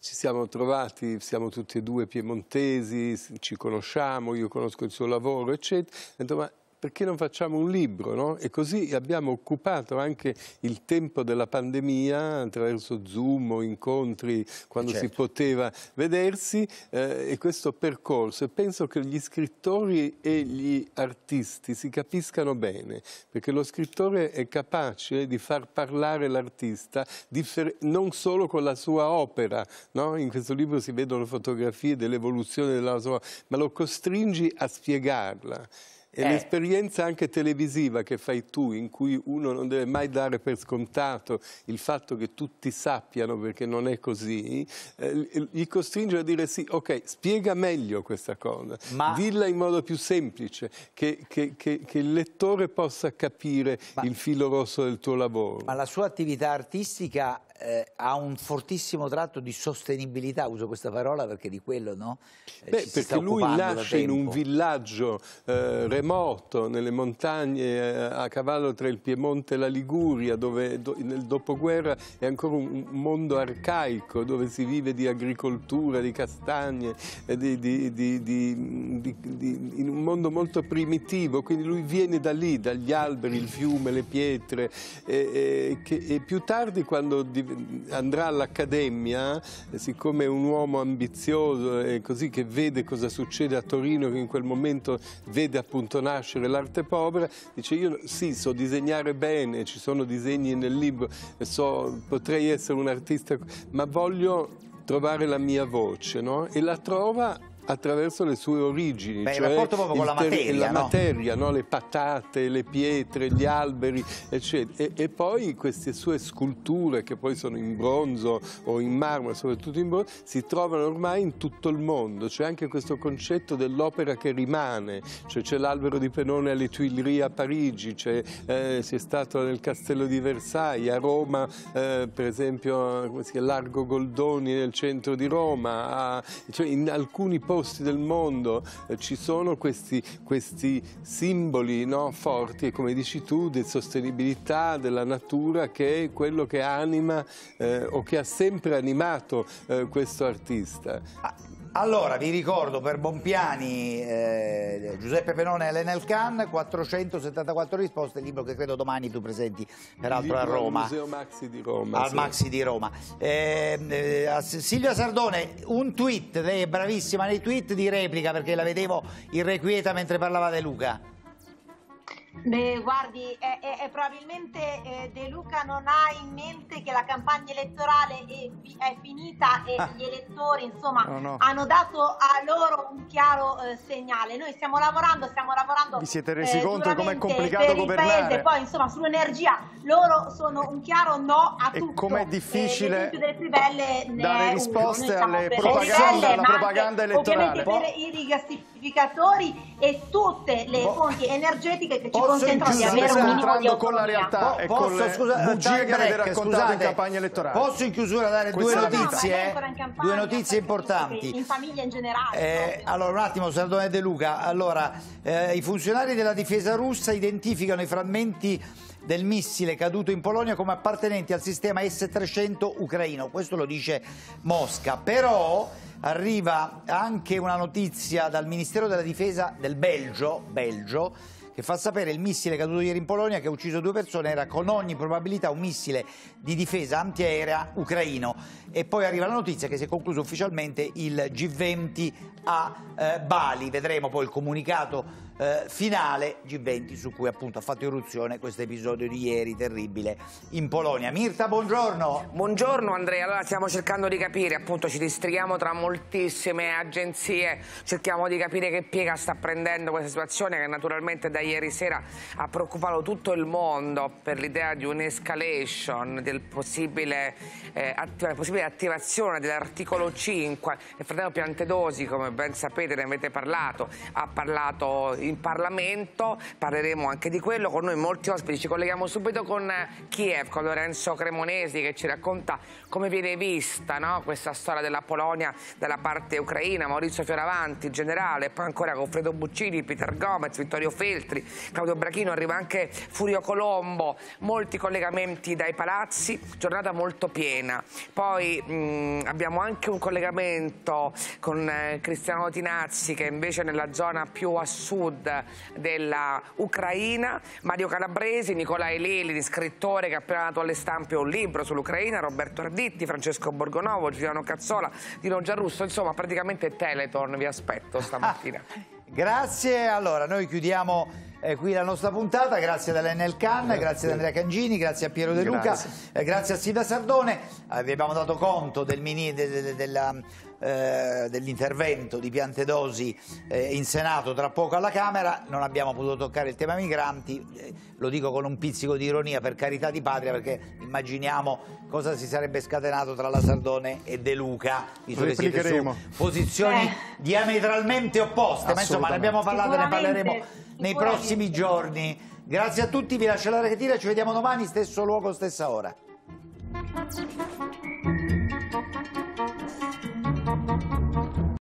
ci siamo trovati, siamo tutti e due piemontesi, ci conosciamo, io conosco il suo lavoro, eccetera. Ho Detto, ma perché non facciamo un libro? No? E così abbiamo occupato anche il tempo della pandemia attraverso Zoom o incontri quando certo. si poteva vedersi eh, e questo percorso. E penso che gli scrittori e gli artisti si capiscano bene, perché lo scrittore è capace di far parlare l'artista non solo con la sua opera, no? in questo libro si vedono fotografie dell'evoluzione della sua, opera, ma lo costringi a spiegarla. E eh. l'esperienza anche televisiva che fai tu, in cui uno non deve mai dare per scontato il fatto che tutti sappiano perché non è così, eh, gli costringe a dire sì, ok, spiega meglio questa cosa, Ma... dilla in modo più semplice, che, che, che, che il lettore possa capire Ma... il filo rosso del tuo lavoro. Ma
la sua attività artistica eh, ha un fortissimo tratto di sostenibilità, uso questa parola perché di quello
no? Eh, Beh, perché lui nasce in un villaggio eh, remoto, nelle montagne eh, a cavallo tra il Piemonte e la Liguria, dove do, nel dopoguerra è ancora un mondo arcaico, dove si vive di agricoltura, di castagne, eh, di, di, di, in un mondo molto primitivo, quindi lui viene da lì, dagli alberi, il fiume, le pietre, e, eh, e, che, e più tardi quando diventa andrà all'Accademia, siccome è un uomo ambizioso e così che vede cosa succede a Torino, che in quel momento vede appunto nascere l'arte povera, dice io sì, so disegnare bene, ci sono disegni nel libro, so, potrei essere un artista, ma voglio trovare la mia voce, no? E la trova attraverso le sue origini, Beh, cioè con la materia, la no? materia no? le patate, le pietre, gli alberi, eccetera. E, e, poi queste sue sculture, che poi sono in bronzo o in marmo, soprattutto in bronzo, si trovano ormai in tutto il mondo. C'è anche questo concetto dell'opera che rimane, cioè c'è l'albero di Penone alle Tuileries a Parigi, c'è, eh, c'è stato nel castello di Versailles, a Roma, eh, per esempio, Largo Goldoni nel centro di Roma, a, cioè in alcuni posti posti del mondo eh, ci sono questi, questi simboli no, forti, come dici tu, di sostenibilità, della natura, che è quello che anima eh, o che ha sempre animato eh, questo artista. Ah,
allora, vi ricordo per Bompiani, eh, Giuseppe Penone e Elenel Can, 474 risposte, il libro che credo domani tu presenti peraltro a Roma. Al Museo Maxi di Roma. Al sì. Maxi di Roma. Ehm, eh, eh, Silvia Sardone, un tweet, lei è bravissima nei tweet di replica perché la vedevo irrequieta mentre parlava De Luca.
Beh, guardi, eh, eh, probabilmente De Luca non ha in mente che la campagna elettorale è, è finita e ah. gli elettori insomma, no, no. hanno dato a loro un chiaro eh, segnale. Noi stiamo lavorando, stiamo lavorando Vi siete resi eh, conto com'è complicato governare? Paese. Poi insomma sull'energia loro sono un chiaro no a e tutto. E com'è eh, difficile dare risposte alle propaganda, belle, alla propaganda elettorale. Ovviamente per i rigassificatori rigassificatori e tutte le Bo- fonti energetiche che ci consentono di
avere un minimo di autonomia. con la realtà e posso, con le scusa, che avete raccontato scusate, in campagna elettorale. Posso in chiusura dare due notizie, no, no, campagna, due notizie, importanti. In famiglia
in generale. Eh,
allora un attimo, Sardone De Luca. Allora, eh, i funzionari della difesa russa identificano i frammenti del missile caduto in Polonia come appartenenti al sistema S-300 ucraino. Questo lo dice Mosca. Però arriva anche una notizia dal Ministero della Difesa del Belgio, Belgio che fa sapere che il missile caduto ieri in Polonia che ha ucciso due persone era con ogni probabilità un missile di difesa antiaerea ucraino e poi arriva la notizia che si è concluso ufficialmente il G20 a eh, Bali vedremo poi il comunicato eh, finale G20
su cui appunto ha fatto irruzione questo episodio di ieri terribile in Polonia. Mirta, buongiorno. Buongiorno Andrea, allora stiamo cercando di capire, appunto ci distrighiamo tra moltissime agenzie, cerchiamo di capire che piega sta prendendo questa situazione che naturalmente da ieri sera ha preoccupato tutto il mondo per l'idea di un'escalation, del possibile, eh, attiva, possibile attivazione dell'articolo 5. Il fratello Piantedosi, come ben sapete, ne avete parlato, ha parlato in Parlamento, parleremo anche di quello, con noi molti ospiti, ci colleghiamo subito con eh, Kiev, con Lorenzo Cremonesi che ci racconta come viene vista no? questa storia della Polonia dalla parte ucraina, Maurizio Fioravanti, generale, poi ancora Goffredo Buccini, Peter Gomez, Vittorio Feltri, Claudio Brachino, arriva anche Furio Colombo, molti collegamenti dai palazzi, giornata molto piena. Poi mh, mm, abbiamo anche un collegamento con eh, Cristiano Tinazzi che invece nella zona più a sud nord dell'Ucraina. Mario Calabresi, Nicolai Elelini, scrittore che ha appena dato alle stampe un libro sull'Ucraina, Roberto Arditti, Francesco Borgonovo, Giuliano Cazzola, Dino Giarrusso, insomma praticamente Teleton vi aspetto stamattina.
Grazie, allora noi chiudiamo... Eh, qui la nostra puntata, grazie ad Elena Elcan, grazie. grazie ad Andrea Cangini, grazie a Piero De Luca, grazie, eh, grazie a Silvia Sardone, eh, vi abbiamo dato conto del mini, de, de, de, della eh, dell'intervento di Piantedosi eh, in Senato, tra poco alla Camera, non abbiamo potuto toccare il tema migranti, eh, lo dico con un pizzico di ironia per carità di patria perché immaginiamo cosa si sarebbe scatenato tra la Sardone e De Luca, visto che siete su posizioni eh. diametralmente opposte, ma insomma ne abbiamo parlato e ne parleremo nei prossimi giorni. Grazie a tutti, vi lascio la retina, ci vediamo domani, stesso luogo, stessa ora.